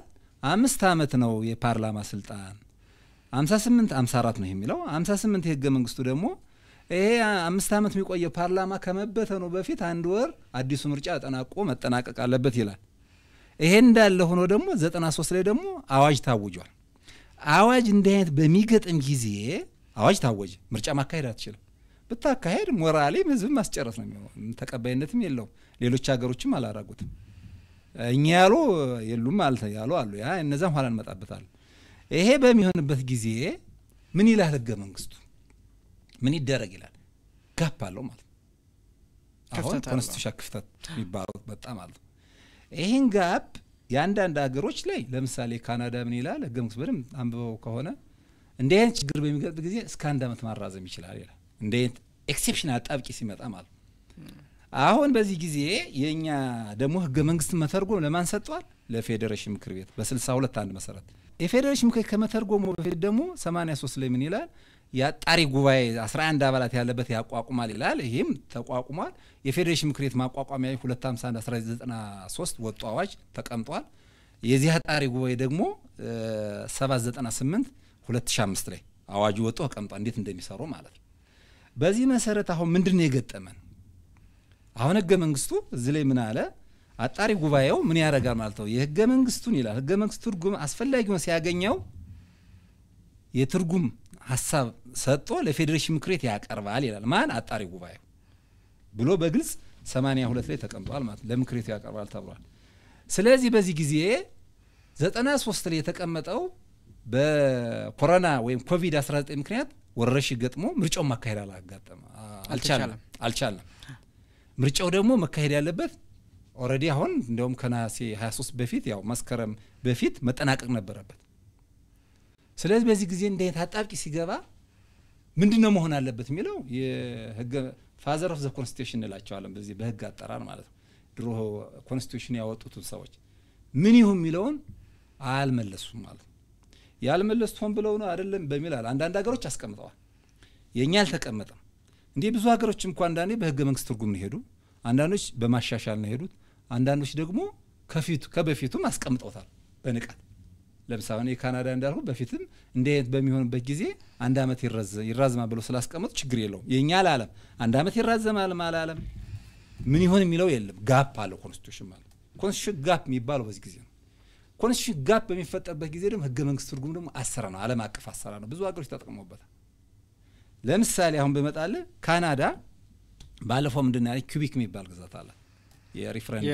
አምስት ዓመት ነው የፓርላማ ስልጣን 58 54 ነው የሚለው ስምንት የህገ መንግስቱ ደግሞ ይሄ አምስት ዓመት የሚቆየው ፓርላማ ከመበተኑ በፊት አንድ ወር አዲሱ ምርጫ ተጠናቆ መጠናቀቅ አለበት ይላል። ይሄ እንዳለ ሆኖ ደግሞ ሶስት ላይ ደግሞ አዋጅ ታውጇል። አዋጅ እንዲህ አይነት በሚገጥም ጊዜ አዋጅ ታወጀ፣ ምርጫ ማካሄድ አትችልም። ብታካሄድ ሞራሌም ህዝብ ማስጨረስ ነው የሚሆነው፣ ተቀባይነትም የለውም። ሌሎች ሀገሮችም አላረጉትም። እኛ ያሉ የሉም አልተ ያሉ አሉ። ያ እነዛም ኋላ እንመጣበታለን። ይሄ በሚሆንበት ጊዜ ምን ይላል ህገ መንግስቱ? ምን ይደረግ ይላል። ጋፕ አለው ማለት አሁን ኮንስቲቱሽን ክፍተት የሚባለው በጣም አለው። ይህን ጋፕ የአንዳንድ ሀገሮች ላይ ለምሳሌ ካናዳ ምን ይላል ህገ መንግስት በደንብ አንብበው ከሆነ እንዲህ አይነት ችግር በሚገጥም ጊዜ እስከ አንድ አመት ማራዘም ይችላል ይላል። እንዲህ አይነት ኤክሴፕሽናል ጣብቂ ሲመጣ ማለት አሁን በዚህ ጊዜ የእኛ ደግሞ ህገ መንግስት መተርጎም ለማን ሰጥቷል? ለፌዴሬሽን ምክር ቤት በ ሁለት አንድ መሰረት የፌዴሬሽን ምክር ከመተርጎሙ በፊት ደግሞ 83 ላይ ምን ይላል? የአጣሪ ጉባኤ 11 አባላት ያለበት ያቋቁማል ይላል። ይህም ተቋቁሟል። የፌዴሬሽን ምክር ቤት ማቋቋሚያ 251 1993 ወጡ አዋጅ ተቀምጧል። የዚህ አጣሪ ጉባኤ ደግሞ 798 2005 ላይ አዋጁ ወጡ ተቀምጧል፣ እንዴት እንደሚሰሩ ማለት ነው። በዚህ መሰረት አሁን ምንድን ነው የገጠመን? አሁን ህገ መንግስቱ እዚህ ላይ ምን አለ? አጣሪ ጉባኤው ምን ያደርጋል ማለት ነው? የህገ መንግስቱን ይላል። ህገ መንግስቱ ትርጉም አስፈላጊ ሲያገኘው የትርጉም ሀሳብ ሰጥቶ ለፌዴሬሽን ምክር ቤት ያቀርባል ይላል። ማን? አጣሪ ጉባኤው ብሎ በግልጽ ሰማንያ ሁለት ላይ ተቀምጧል ማለት ነው። ለምክር ቤቱ ያቀርባል ተብሏል። ስለዚህ በዚህ ጊዜ ዘጠና ሶስት ላይ የተቀመጠው በኮሮና ወይም ኮቪድ 19 ምክንያት ወረርሽኝ ገጥሞ ምርጫው ማካሄድ አላጋጠመ አልቻለም አልቻለም። ምርጫው ደግሞ መካሄድ ያለበት ኦረዲ አሁን እንዲሁም ከነሐሴ 23 በፊት ያው መስከረም በፊት መጠናቀቅ ነበረበት። ስለዚህ በዚህ ጊዜ እንደይነት አጣብቂ ሲገባ ምንድን ነው መሆን አለበት የሚለው የህገ ፋዘር ኦፍ ዘ ኮንስቲቱሽን እንላቸዋለን በዚህ በህግ አጠራር ማለት ነው። ድሮ ኮንስቲቱሽን ያወጡትን ሰዎች ምን ይሁን የሚለውን አልመለሱም ማለት ነው። ያልመለሱት ሆን ብለው ነው አይደለም በሚል አለ አንዳንድ ሀገሮች አስቀምጠዋል። የእኛ አልተቀመጠም። እንዲህ ብዙ ሀገሮች እንኳ አንዳንዴ በህገ መንግስት ትርጉም ነው ሄዱ፣ አንዳንዶች በማሻሻል ነው ሄዱት። አንዳንዶች ደግሞ ከፊቱ ከበፊቱም አስቀምጠውታል በንቃት ለምሳሌ የካናዳ እንዳልኩ በፊትም እንዲህ አይነት በሚሆንበት ጊዜ አንድ ዓመት ይራዘማል ብሎ ስላስቀመጡ ችግር የለውም። የእኛ አላለም አንድ አመት ይራዘማል አላለም ምን ይሆን የሚለው የለም። ጋፕ አለው ኮንስቲቱሽን ማለት ኮንስቲቱሽን ጋፕ የሚባለው በዚህ ጊዜ ነው። ኮንስቲቱሽን ጋፕ በሚፈጠርበት ጊዜ ደግሞ ህገ መንግስት ትርጉም ደግሞ አሰራ ነው፣ አለም አቀፍ አሰራ ነው። ብዙ ሀገሮች ተጠቅመውበታል። ለምሳሌ አሁን በመጣለ ካናዳ ባለፈው ምንድን ያለ የሚባል ግዛት አላት የሪፍረንደም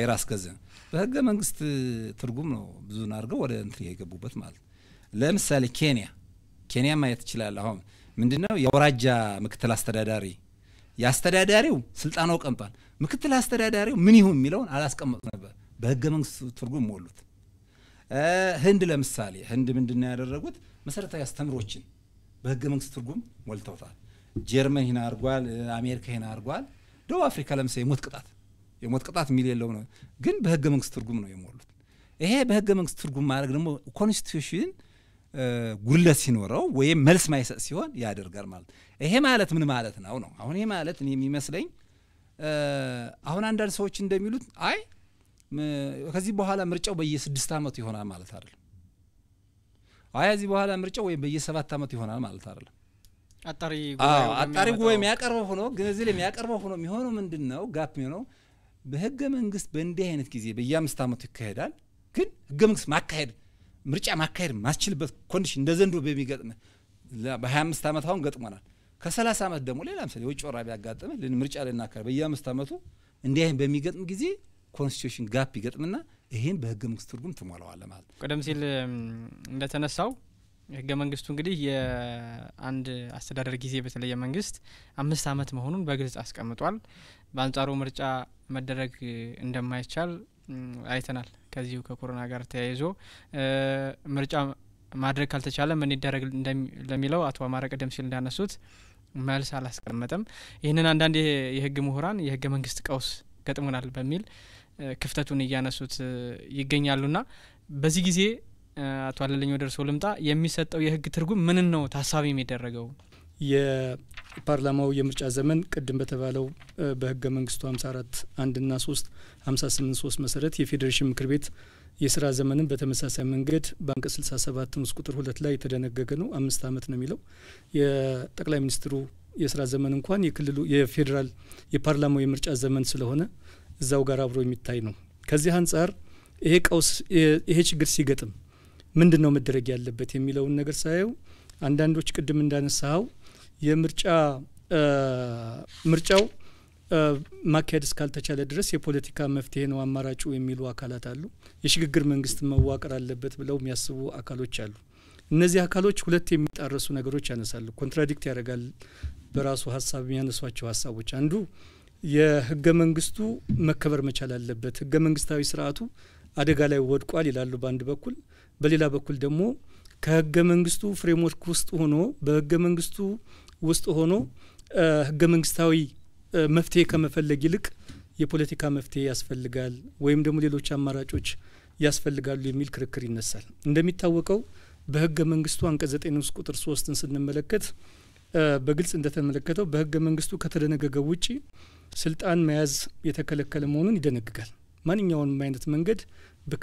የራስ ገዝ በህገ መንግስት ትርጉም ነው ብዙን አድርገው ወደ እንትን የገቡበት ማለት ለምሳሌ ኬንያ ኬንያ ማየት ይችላል። አሁን ምንድ ነው የወራጃ ምክትል አስተዳዳሪ የአስተዳዳሪው ስልጣኑ ቀንቷል። ምክትል አስተዳዳሪው ምን ይሁን የሚለውን አላስቀመጡ ነበር። በህገ መንግስቱ ትርጉም ሞሉት። ህንድ ለምሳሌ ህንድ ምንድነው ያደረጉት? መሰረታዊ አስተምሮችን በህገ መንግስት ትርጉም ሞልተውታል። ጀርመን ይህን አድርጓል። አሜሪካ ይህን አድርጓል። ደቡብ አፍሪካ ለምሳሌ ሞት ቅጣት የሞት ቅጣት የሚል የለውም ነው፣ ግን በህገ መንግስት ትርጉም ነው የሞሉት። ይሄ በህገ መንግስት ትርጉም ማድረግ ደግሞ ኮንስቲቱሽን ጉድለት ሲኖረው ወይም መልስ ማይሰጥ ሲሆን ያደርጋል ማለት ይሄ ማለት ምን ማለት ነው ነው? አሁን ይሄ ማለት እኔ የሚመስለኝ አሁን አንዳንድ ሰዎች እንደሚሉት አይ ከዚህ በኋላ ምርጫው በየስድስት ዓመቱ ይሆናል ማለት አይደለም። አይ ከዚህ በኋላ ምርጫው ወይም በየሰባት ዓመቱ ይሆናል ማለት አይደለም። አጣሪ ጉባኤ የሚያቀርበው ሆኖ ግን እዚህ ላይ የሚያቀርበው ሆኖ የሚሆነው ምንድን ነው ጋፕ የሚሆነው በህገ መንግስት በእንዲህ አይነት ጊዜ በየአምስት ዓመቱ ይካሄዳል። ግን ህገ መንግስት ማካሄድ ምርጫ ማካሄድ ማስችልበት ኮንዲሽን እንደ ዘንዶ በሚገጥም በሀያ አምስት ዓመት አሁን ገጥሞናል። ከሰላሳ ዓመት ደግሞ ሌላ ምሳሌ የውጭ ወራቢ ያጋጠመ ምርጫ ልናካሄድ በየአምስት ዓመቱ እንዲህ አይነት በሚገጥም ጊዜ ኮንስቲቱሽን ጋፕ ይገጥምና ይህን በህገ መንግስት ትርጉም ትሞላዋለ ማለት ነው። ቀደም ሲል እንደተነሳው ህገ መንግስቱ እንግዲህ የአንድ አስተዳደር ጊዜ በተለየ መንግስት አምስት አመት መሆኑን በግልጽ አስቀምጧል። በአንጻሩ ምርጫ መደረግ እንደማይቻል አይተናል። ከዚሁ ከኮሮና ጋር ተያይዞ ምርጫ ማድረግ ካልተቻለ ምን ይደረግ ለሚለው አቶ አማረ ቀደም ሲል እንዳነሱት መልስ አላስቀመጠም። ይህንን አንዳንድ የህግ ምሁራን የህገ መንግስት ቀውስ ገጥሞናል በሚል ክፍተቱን እያነሱት ይገኛሉና በዚህ ጊዜ አቶ አለልኝ ወደ እርስዎ ልምጣ። የሚሰጠው የህግ ትርጉም ምንን ነው ታሳቢ የሚደረገው? የፓርላማው የምርጫ ዘመን ቅድም በተባለው በህገ መንግስቱ 54 አንድና ሀምሳ ስምንት ሶስት መሰረት የፌዴሬሽን ምክር ቤት የስራ ዘመንን በተመሳሳይ መንገድ በአንቀጽ ሰባት ንዑስ ቁጥር ሁለት ላይ የተደነገገ ነው። አምስት አመት ነው የሚለው የጠቅላይ ሚኒስትሩ የስራ ዘመን እንኳን የክልሉ የፌዴራል የፓርላማው የምርጫ ዘመን ስለሆነ እዛው ጋር አብሮ የሚታይ ነው። ከዚህ አንጻር ይሄ ቀውስ ይሄ ችግር ሲገጥም ምንድን ነው መደረግ ያለበት የሚለውን ነገር ሳየው አንዳንዶች ቅድም እንዳነሳው የምርጫ ምርጫው ማካሄድ እስካልተቻለ ድረስ የፖለቲካ መፍትሄ ነው አማራጩ የሚሉ አካላት አሉ። የሽግግር መንግስት መዋቅር አለበት ብለው የሚያስቡ አካሎች አሉ። እነዚህ አካሎች ሁለት የሚጣረሱ ነገሮች ያነሳሉ። ኮንትራዲክት ያደርጋል በራሱ ሀሳብ የሚያነሷቸው ሀሳቦች አንዱ የህገ መንግስቱ መከበር መቻል አለበት፣ ህገ መንግስታዊ ስርዓቱ አደጋ ላይ ወድቋል ይላሉ በአንድ በኩል። በሌላ በኩል ደግሞ ከህገ መንግስቱ ፍሬምወርክ ውስጥ ሆኖ በህገ መንግስቱ ውስጥ ሆኖ ህገ መንግስታዊ መፍትሄ ከመፈለግ ይልቅ የፖለቲካ መፍትሄ ያስፈልጋል ወይም ደግሞ ሌሎች አማራጮች ያስፈልጋሉ የሚል ክርክር ይነሳል። እንደሚታወቀው በህገ መንግስቱ አንቀጽ ዘጠኝ ውስጥ ቁጥር ሶስትን ስንመለከት በግልጽ እንደተመለከተው በህገ መንግስቱ ከተደነገገው ውጪ ስልጣን መያዝ የተከለከለ መሆኑን ይደነግጋል። ማንኛውንም አይነት መንገድ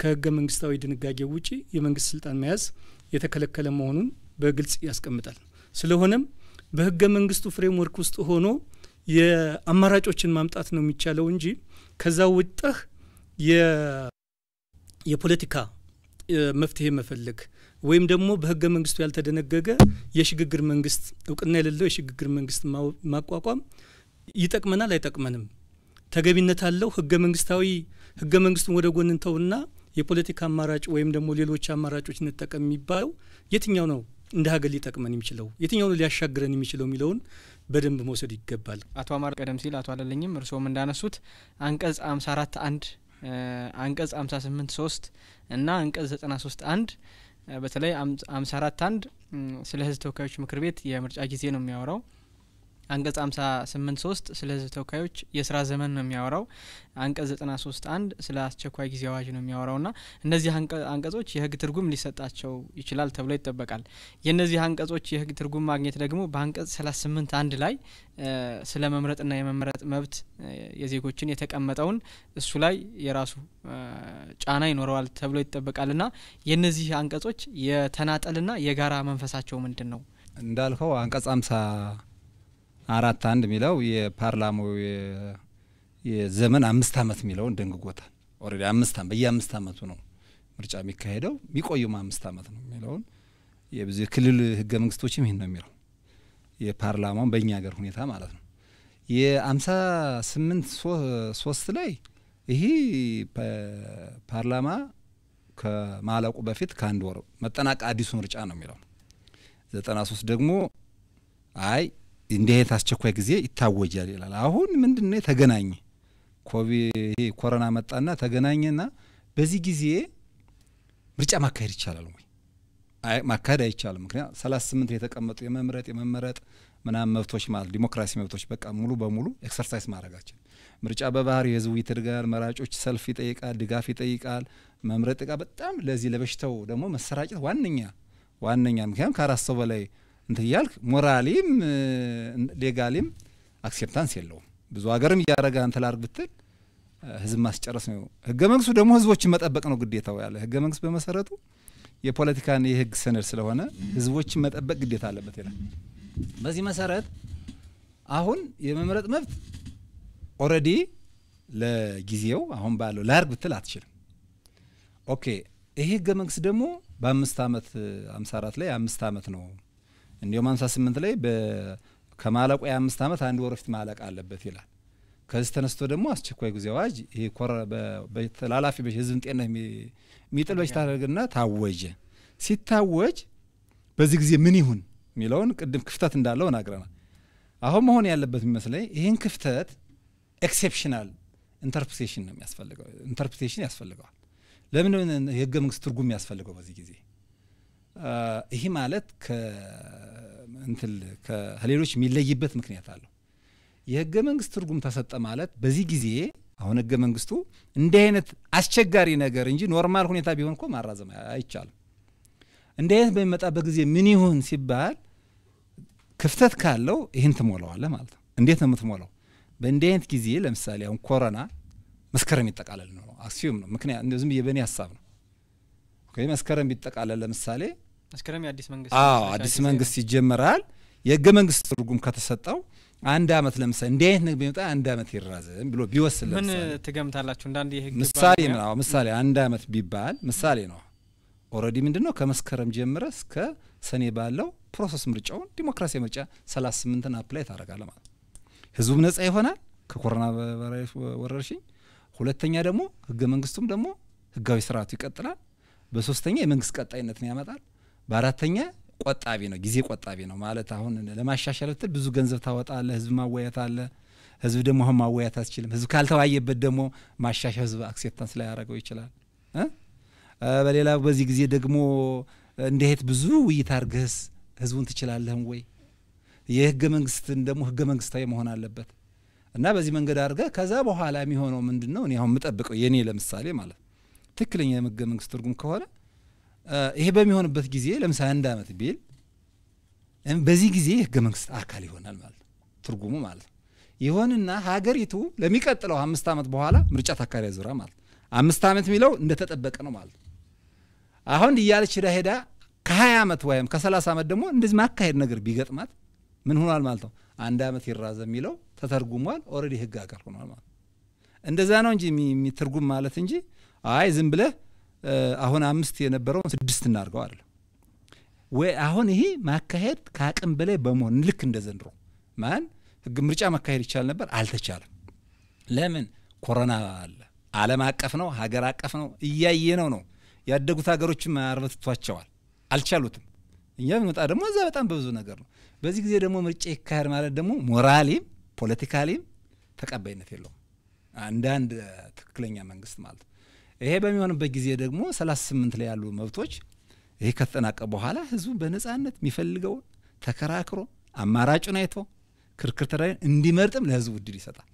ከህገ መንግስታዊ ድንጋጌ ውጪ የመንግስት ስልጣን መያዝ የተከለከለ መሆኑን በግልጽ ያስቀምጣል። ስለሆነም በህገ መንግስቱ ፍሬምወርክ ውስጥ ሆኖ የአማራጮችን ማምጣት ነው የሚቻለው እንጂ ከዛ ውጠህ የፖለቲካ መፍትሄ መፈለግ ወይም ደግሞ በህገ መንግስቱ ያልተደነገገ የሽግግር መንግስት እውቅና የሌለው የሽግግር መንግስት ማቋቋም ይጠቅመናል አይጠቅመንም፣ ተገቢነት አለው ህገ መንግስታዊ ህገ መንግስቱን ወደ ጎን እንተውና የፖለቲካ አማራጭ ወይም ደግሞ ሌሎች አማራጮች እንጠቀም የሚባለው የትኛው ነው እንደ ሀገር ሊጠቅመን የሚችለው የትኛው ነው ሊያሻግረን የሚችለው የሚለውን በደንብ መውሰድ ይገባል። አቶ አማር ቀደም ሲል አቶ አለለኝም እርስዎም እንዳነሱት አንቀጽ 54 አንድ አንቀጽ 58 3 እና አንቀጽ 93 አንድ በተለይ 54 አንድ ስለ ህዝብ ተወካዮች ምክር ቤት የምርጫ ጊዜ ነው የሚያወራው። አንቀጽ 3 ስለ ህዝብ ተወካዮች የስራ ዘመን ነው የሚያወራው። አንቀጽ 93 1 ስለ አስቸኳይ ጊዜ አዋጅ ነው የሚያወራው ና እነዚህ አንቀጾች የህግ ትርጉም ሊሰጣቸው ይችላል ተብሎ ይጠበቃል። የእነዚህ አንቀጾች የህግ ትርጉም ማግኘት ደግሞ በአንቀጽ 38 አንድ ላይ ስለ መምረጥና የመመረጥ መብት የዜጎችን የተቀመጠውን እሱ ላይ የራሱ ጫና ይኖረዋል ተብሎ ይጠበቃል ና የእነዚህ አንቀጾች የተናጠልና የጋራ መንፈሳቸው ምንድን ነው? እንዳልከው አንቀጽ 50 አራት አንድ የሚለው የፓርላማው የዘመን አምስት አመት የሚለውን ደንግጎታል። ኦልሬዲ አምስት በየአምስት አመቱ ነው ምርጫ የሚካሄደው የሚቆዩም አምስት አመት ነው የሚለውን የብዙ የክልል ህገ መንግስቶችም ይህን ነው የሚለው የፓርላማውን በእኛ ሀገር ሁኔታ ማለት ነው። የአምሳ ስምንት ሶስት ላይ ይህ ፓርላማ ከማለቁ በፊት ከአንድ ወር መጠናቀቅ አዲሱ ምርጫ ነው የሚለው። ዘጠና ሶስት ደግሞ አይ እንዲህ አይነት አስቸኳይ ጊዜ ይታወጃል ይላል። አሁን ምንድን ነው የተገናኘ ኮቪ ኮሮና መጣና ተገናኘና በዚህ ጊዜ ምርጫ ማካሄድ ይቻላል ወይ? ማካሄድ አይቻልም። ምክንያቱም ሰላሳ ስምንት የተቀመጡ የመምረጥ የመመረጥ ምናምን መብቶች ማለት ዲሞክራሲ መብቶች በቃ ሙሉ በሙሉ ኤክሰርሳይዝ ማድረጋችን ምርጫ በባህር የህዝብ ውይይት መራጮች ሰልፍ ይጠይቃል፣ ድጋፍ ይጠይቃል፣ መምረጥ ይቃ በጣም ለዚህ ለበሽታው ደግሞ መሰራጨት ዋነኛ ዋነኛ ምክንያቱም ከአራት ሰው በላይ እንትን እያልክ ሞራሊም ሌጋሊም አክሴፕታንስ የለውም። ብዙ ሀገርም እያደረገ እንትን ብትል ህዝብ ማስጨረስ ነው። ህገ መንግስቱ ደግሞ ህዝቦችን መጠበቅ ነው ግዴታው ያለ ህገ መንግስት በመሰረቱ የፖለቲካን የህግ ሰነድ ስለሆነ ህዝቦችን መጠበቅ ግዴታ አለበት ይላል። በዚህ መሰረት አሁን የመምረጥ መብት ኦልሬዲ ለጊዜው አሁን ባለው ላርግ ብትል አትችልም። ኦኬ ይሄ ህገ መንግስት ደግሞ በአምስት ዓመት አምሳ አራት ላይ አምስት ዓመት ነው እንዲሁም ሃምሳ ስምንት ላይ ከማለቁ የአምስት ዓመት አንድ ወር በፊት ማለቅ አለበት ይላል። ከዚህ ተነስቶ ደግሞ አስቸኳይ ጊዜ አዋጅ ይሄ ተላላፊ ህዝብን ጤና የሚጥል በሽታ ታደርግና ታወጀ። ሲታወጅ በዚህ ጊዜ ምን ይሁን የሚለውን ቅድም ክፍተት እንዳለው ናግረናል። አሁን መሆን ያለበት የሚመስለኝ ይህን ክፍተት ኤክሴፕሽናል ኢንተርፕሬቴሽን ነው የሚያስፈልገው። ኢንተርፕሬቴሽን ያስፈልገዋል። ለምን የህገ መንግስት ትርጉም ያስፈልገው በዚህ ጊዜ ይህ ማለት እንትል ከሌሎች የሚለይበት ምክንያት አለው። የህገ መንግስት ትርጉም ተሰጠ ማለት በዚህ ጊዜ አሁን ህገ መንግስቱ እንዲህ አይነት አስቸጋሪ ነገር እንጂ ኖርማል ሁኔታ ቢሆን እኮ ማራዘም አይቻልም። እንዲህ አይነት በሚመጣበት ጊዜ ምን ይሁን ሲባል ክፍተት ካለው ይህን ትሞላዋለ ማለት ነው። እንዴት ነው የምትሞላው? በእንዲህ አይነት ጊዜ ለምሳሌ አሁን ኮሮና መስከረም ይጠቃለል ነው፣ አክሲዮን ነው። ምክንያት ዝም ብዬ በእኔ ሀሳብ ነው። መስከረም ቢጠቃለል ለምሳሌ መስከረም የአዲስ መንግስት አዎ አዲስ መንግስት ይጀመራል። የህገ መንግስት ትርጉም ከተሰጠው አንድ አመት ለምሳሌ እንዲህ አይነት ነገር ቢመጣ አንድ አመት ይራዘም ብሎ ቢወስን ምን ትገምታላችሁ? እንደ አንድ የህግ ምሳሌ ነው። ምሳሌ አንድ አመት ቢባል ምሳሌ ነው። ኦልሬዲ ምንድን ነው ከመስከረም ጀምረ እስከ ሰኔ ባለው ፕሮሰስ ምርጫውን ዲሞክራሲ ምርጫ ሰላሳ ስምንትን አፕላይ ታደርጋለህ ማለት ነው። ህዝቡም ነጻ ይሆናል ከኮሮና ቫይረስ ወረርሽኝ። ሁለተኛ ደግሞ ህገ መንግስቱም ደግሞ ህጋዊ ስርዓቱ ይቀጥላል። በሶስተኛ የመንግስት ቀጣይነትን ያመጣል። በአራተኛ ቆጣቢ ነው፣ ጊዜ ቆጣቢ ነው ማለት አሁን ለማሻሻል ብትል ብዙ ገንዘብ ታወጣለህ፣ ህዝብ ማወያት አለ። ህዝብ ደግሞ አሁን ማወያት አትችልም። ህዝብ ካልተወያየበት ደግሞ ማሻሻል ህዝብ አክሴፕታንስ ላይ ያደረገው ይችላል። በሌላ በዚህ ጊዜ ደግሞ እንዴት ብዙ ውይይት አድርገህስ ህዝቡን ትችላለህም ወይ? የህገ መንግስትን ደግሞ ህገ መንግስታዊ መሆን አለበት እና በዚህ መንገድ አድርገህ ከዛ በኋላ የሚሆነው ምንድን ነው? እኔ አሁን የምጠብቀው የእኔ ለምሳሌ ማለት ትክክለኛ የህገ መንግስት ትርጉም ከሆነ ይሄ በሚሆንበት ጊዜ ለምሳሌ አንድ ዓመት ቢል በዚህ ጊዜ የህገ መንግስት አካል ይሆናል ማለት ነው ትርጉሙ ማለት ነው። ይሆንና ሀገሪቱ ለሚቀጥለው አምስት ዓመት በኋላ ምርጫ ታካሪ ዙራ ማለት አምስት ዓመት የሚለው እንደተጠበቀ ነው ማለት ነው። አሁን እያለች ሄዳ ሄዳ ከሀያ ዓመት ወይም ከሰላሳ ዓመት ደግሞ እንደዚህ ማካሄድ ነገር ቢገጥማት ምን ሆኗል ማለት ነው። አንድ ዓመት ይራዘም የሚለው ተተርጉሟል። ኦልሬዲ ህግ አካል ሆኗል ማለት ነው። እንደዛ ነው እንጂ የሚትርጉም ማለት እንጂ አይ ዝም ብለህ አሁን አምስት የነበረውን ስድስት እናድርገው አይደለም ወይ? አሁን ይሄ ማካሄድ ከአቅም በላይ በመሆን ልክ እንደ ዘንድሮ ማን ህግ ምርጫ ማካሄድ ይቻል ነበር፣ አልተቻለም። ለምን? ኮሮና አለ። አለም አቀፍ ነው፣ ሀገር አቀፍ ነው፣ እያየነው ነው። ያደጉት ሀገሮችም አርበትቷቸዋል፣ አልቻሉትም። እኛ ብንመጣ ደግሞ እዛ በጣም በብዙ ነገር ነው። በዚህ ጊዜ ደግሞ ምርጫ ይካሄድ ማለት ደግሞ ሞራሊም ፖለቲካሊም ተቀባይነት የለውም። አንዳንድ ትክክለኛ መንግስት ማለት ነው። ይሄ በሚሆንበት ጊዜ ደግሞ 38 ላይ ያሉ መብቶች ይሄ ከተጠናቀ በኋላ ህዝቡ በነጻነት የሚፈልገው ተከራክሮ አማራጩን አይቶ ክርክር እንዲመርጥም ለህዝቡ እድል ይሰጣል።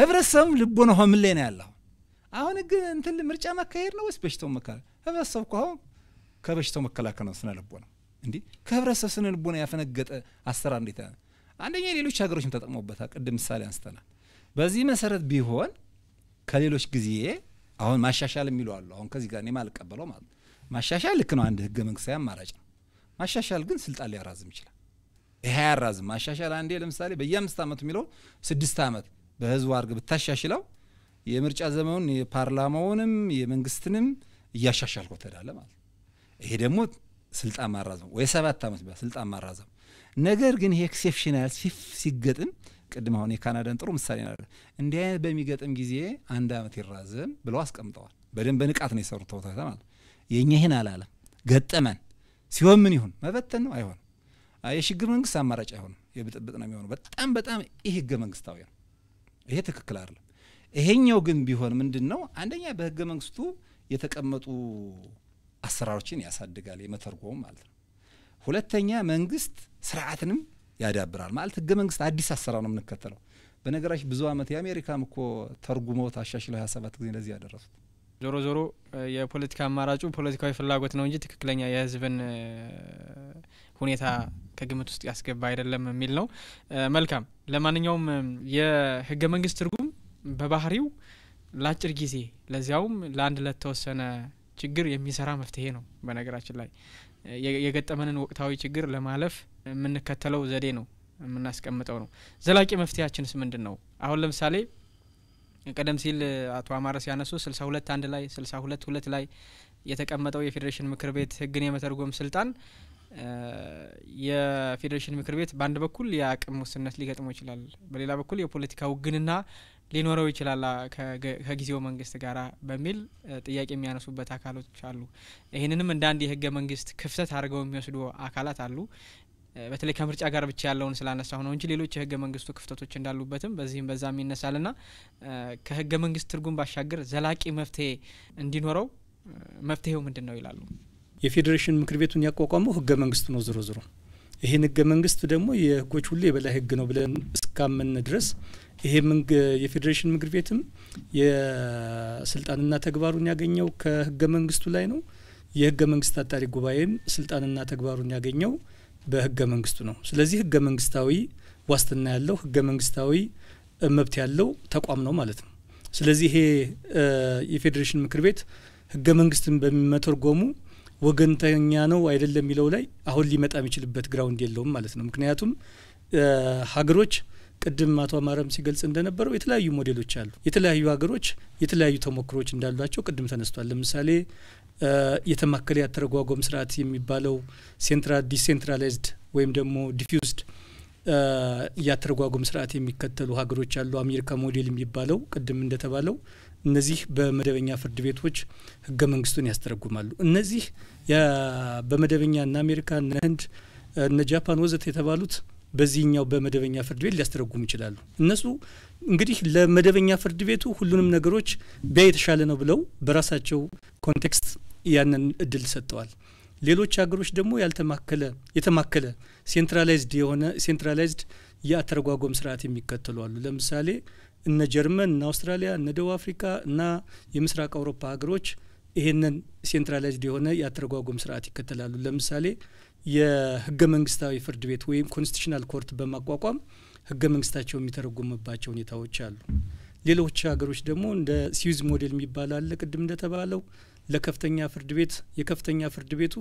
ህብረተሰቡም ልቦ ነው ምን ላይ ነው ያለው? አሁን ግን እንትን ምርጫ ማካሄድ ነው ወይስ በሽታው መከላከል? ህብረተሰቡ እኮ አሁን ከበሽታው መከላከል ነው ስነ ነው እንዲህ ከህብረተሰብ ስነ ነው ያፈነገጠ አሰራር እንዴት አንደኛ ሌሎች ሀገሮችም ተጠቅሞበታል። ቅድም ምሳሌ አንስተናል። በዚህ መሰረት ቢሆን ከሌሎች ጊዜ አሁን ማሻሻል የሚሉ አሉ። አሁን ከዚህ ጋር እኔም አልቀበለው ማለት ነው። ማሻሻል ልክ ነው፣ አንድ ህገ መንግስታዊ አማራጭ ነው። ማሻሻል ግን ስልጣን ሊያራዝም ይችላል። ይሄ አያራዝም። ማሻሻል አንዴ ለምሳሌ በየአምስት አመቱ የሚለው ስድስት አመት በህዝቡ አድርገህ ብታሻሽለው የምርጫ ዘመኑን የፓርላማውንም የመንግስትንም እያሻሻልኮ ትሄዳለህ ማለት ነው። ይሄ ደግሞ ስልጣን ማራዘም ወይ ሰባት አመት ስልጣን ማራዘም። ነገር ግን ይሄ ኤክሴፕሽናል ሲገጥም ቅድም አሁን የካናዳን ጥሩ ምሳሌ ናለ እንዲህ አይነት በሚገጥም ጊዜ አንድ አመት ይራዘም ብለው አስቀምጠዋል። በደንብ በንቃት ነው የሰሩት ተወታተ ማለት የእኛ ይህን አላለም። ገጠመን ሲሆን ምን ይሁን መበተን ነው አይሆን የሽግግር መንግስት አማራጭ አይሆንም። የብጥብጥ ነው የሚሆነው። በጣም በጣም ይህ ህገ መንግስታዊ ነው። ይሄ ትክክል አይደለም። ይሄኛው ግን ቢሆን ምንድን ነው አንደኛ በህገ መንግስቱ የተቀመጡ አሰራሮችን ያሳድጋል የመተርጎም ማለት ነው። ሁለተኛ መንግስት ስርዓትንም ያዳብራል ማለት ህገ መንግስት አዲስ አሰራር ነው የምንከተለው። በነገራችን ብዙ አመት የአሜሪካም እኮ ተርጉመው ታሻሽለው ሀያ ሰባት ጊዜ እንደዚህ ያደረሱት። ዞሮ ዞሮ የፖለቲካ አማራጩ ፖለቲካዊ ፍላጎት ነው እንጂ ትክክለኛ የህዝብን ሁኔታ ከግምት ውስጥ ያስገባ አይደለም የሚል ነው። መልካም። ለማንኛውም የህገ መንግስት ትርጉም በባህሪው ለአጭር ጊዜ ለዚያውም ለአንድ ለተወሰነ ችግር የሚሰራ መፍትሄ ነው። በነገራችን ላይ የገጠመንን ወቅታዊ ችግር ለማለፍ የምንከተለው ዘዴ ነው የምናስቀምጠው ነው። ዘላቂ መፍትሄያችንስ ምንድን ነው? አሁን ለምሳሌ ቀደም ሲል አቶ አማረ ሲያነሱ ስልሳ ሁለት አንድ ላይ ስልሳ ሁለት ሁለት ላይ የተቀመጠው የፌዴሬሽን ምክር ቤት ህግን የመተርጎም ስልጣን የፌዴሬሽን ምክር ቤት በአንድ በኩል የአቅም ውስንነት ሊገጥመው ይችላል፣ በሌላ በኩል የፖለቲካ ውግንና ሊኖረው ይችላል ከጊዜው መንግስት ጋር በሚል ጥያቄ የሚያነሱበት አካሎች አሉ። ይህንንም እንደ አንድ የህገ መንግስት ክፍተት አድርገው የሚወስዱ አካላት አሉ። በተለይ ከምርጫ ጋር ብቻ ያለውን ስላነሳሁ ነው እንጂ ሌሎች የህገ መንግስቱ ክፍተቶች እንዳሉበትም በዚህም በዛም ይነሳልና ከህገ መንግስት ትርጉም ባሻገር ዘላቂ መፍትሄ እንዲኖረው መፍትሄው ምንድን ነው ይላሉ። የፌዴሬሽን ምክር ቤቱን ያቋቋመው ህገ መንግስት ነው። ዝሮ ዝሮ ይህን ህገ መንግስት ደግሞ የህጎች ሁሉ የበላይ ህግ ነው ብለን እስካመን ድረስ ይሄ የፌዴሬሽን ምክር ቤትም የስልጣንና ተግባሩን ያገኘው ከህገ መንግስቱ ላይ ነው። የህገ መንግስት አጣሪ ጉባኤም ስልጣንና ተግባሩን ያገኘው በህገ መንግስቱ ነው። ስለዚህ ህገ መንግስታዊ ዋስትና ያለው ህገ መንግስታዊ መብት ያለው ተቋም ነው ማለት ነው። ስለዚህ ይሄ የፌዴሬሽን ምክር ቤት ህገ መንግስትን በሚመተርጎሙ ወገንተኛ ነው አይደለም የሚለው ላይ አሁን ሊመጣ የሚችልበት ግራውንድ የለውም ማለት ነው። ምክንያቱም ሀገሮች ቅድም አቶ አማረም ሲገልጽ እንደነበረው የተለያዩ ሞዴሎች አሉ። የተለያዩ ሀገሮች የተለያዩ ተሞክሮች እንዳሏቸው ቅድም ተነስቷል። ለምሳሌ የተማከለ ያተረጓጎም ስርዓት የሚባለው ሴንትራል ዲሴንትራላይዝድ ወይም ደግሞ ዲፊውዝድ ያተረጓጎም ስርዓት የሚከተሉ ሀገሮች ያሉ አሜሪካ ሞዴል የሚባለው ቅድም እንደተባለው እነዚህ በመደበኛ ፍርድ ቤቶች ህገ መንግስቱን ያስተረጉማሉ። እነዚህ በመደበኛ እነ አሜሪካ እነ ህንድ እነ ጃፓን ወዘት የተባሉት በዚህኛው በመደበኛ ፍርድ ቤት ሊያስተረጉሙ ይችላሉ። እነሱ እንግዲህ ለመደበኛ ፍርድ ቤቱ ሁሉንም ነገሮች ቢያ የተሻለ ነው ብለው በራሳቸው ኮንቴክስት ያንን እድል ሰጥተዋል። ሌሎች ሀገሮች ደግሞ ያልተማከለ የተማከለ ሴንትራላይዝድ የሆነ ሴንትራላይዝድ የአተረጓጎም ስርዓት የሚከተሉ አሉ። ለምሳሌ እነ ጀርመን እና አውስትራሊያ እነ ደቡብ አፍሪካ እና የምስራቅ አውሮፓ ሀገሮች ይህንን ሴንትራላይዝድ የሆነ የአተረጓጎም ስርዓት ይከተላሉ። ለምሳሌ የህገ መንግስታዊ ፍርድ ቤት ወይም ኮንስቲቱሽናል ኮርት በማቋቋም ህገ መንግስታቸው የሚተረጉምባቸው ሁኔታዎች አሉ። ሌሎች ሀገሮች ደግሞ እንደ ስዊዝ ሞዴል የሚባል አለ። ቅድም እንደተባለው ለከፍተኛ ፍርድ ቤት የከፍተኛ ፍርድ ቤቱ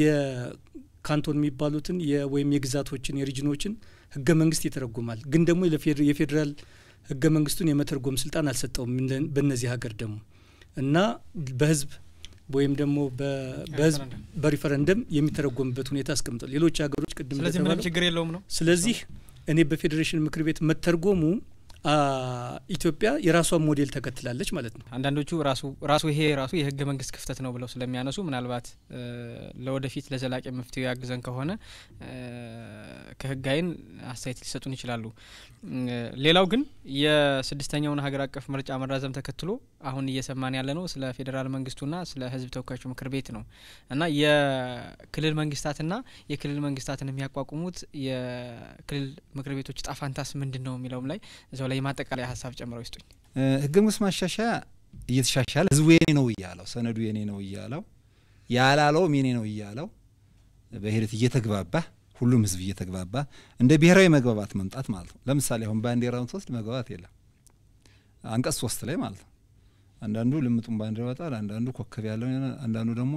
የካንቶን የሚባሉትን ወይም የግዛቶችን የሪጅኖችን ህገ መንግስት ይተረጉማል። ግን ደግሞ የፌዴራል ህገ መንግስቱን የመተርጎም ስልጣን አልሰጠውም። በእነዚህ ሀገር ደግሞ እና በህዝብ ወይም ደግሞ በህዝብ በሪፈረንደም የሚተረጎምበት ሁኔታ አስቀምጧል። ሌሎች ሀገሮች ቅድም ስለዚህ ምንም ችግር የለውም ነው። ስለዚህ እኔ በፌዴሬሽን ምክር ቤት መተርጎሙ ኢትዮጵያ የራሷን ሞዴል ተከትላለች ማለት ነው። አንዳንዶቹ ራሱ ራሱ ይሄ ራሱ የህገ መንግስት ክፍተት ነው ብለው ስለሚያነሱ ምናልባት ለወደፊት ለዘላቂ መፍትሄ ያግዘን ከሆነ ከህግ አይን አስተያየት ሊሰጡን ይችላሉ። ሌላው ግን የስድስተኛውን ሀገር አቀፍ ምርጫ መራዘም ተከትሎ አሁን እየሰማን ያለ ነው ስለ ፌዴራል መንግስቱና ስለ ህዝብ ተወካዮች ምክር ቤት ነው እና የክልል መንግስታትና የክልል መንግስታትን የሚያቋቁሙት የክልል ምክር ቤቶች ጣፋንታስ ምንድን ነው የሚለውም ላይ እዚያው ላይ የማጠቃለያ ሀሳብ ጨምረው ይስጡኝ። ህገ መንግስት ማሻሻያ እየተሻሻለ ህዝቡ የኔ ነው እያለው፣ ሰነዱ የኔ ነው እያለው፣ ያላለውም የኔ ነው እያለው በሂደት እየተግባባ ሁሉም ህዝብ እየተግባባ እንደ ብሔራዊ መግባባት መምጣት ማለት ነው። ለምሳሌ አሁን ባንዲራውን ሶስት መግባባት የለም አንቀጽ ሶስት ላይ ማለት ነው አንዳንዱ ልምጡን ባንዲራ ይወጣል፣ አንዳንዱ ኮከብ ያለው፣ አንዳንዱ ደግሞ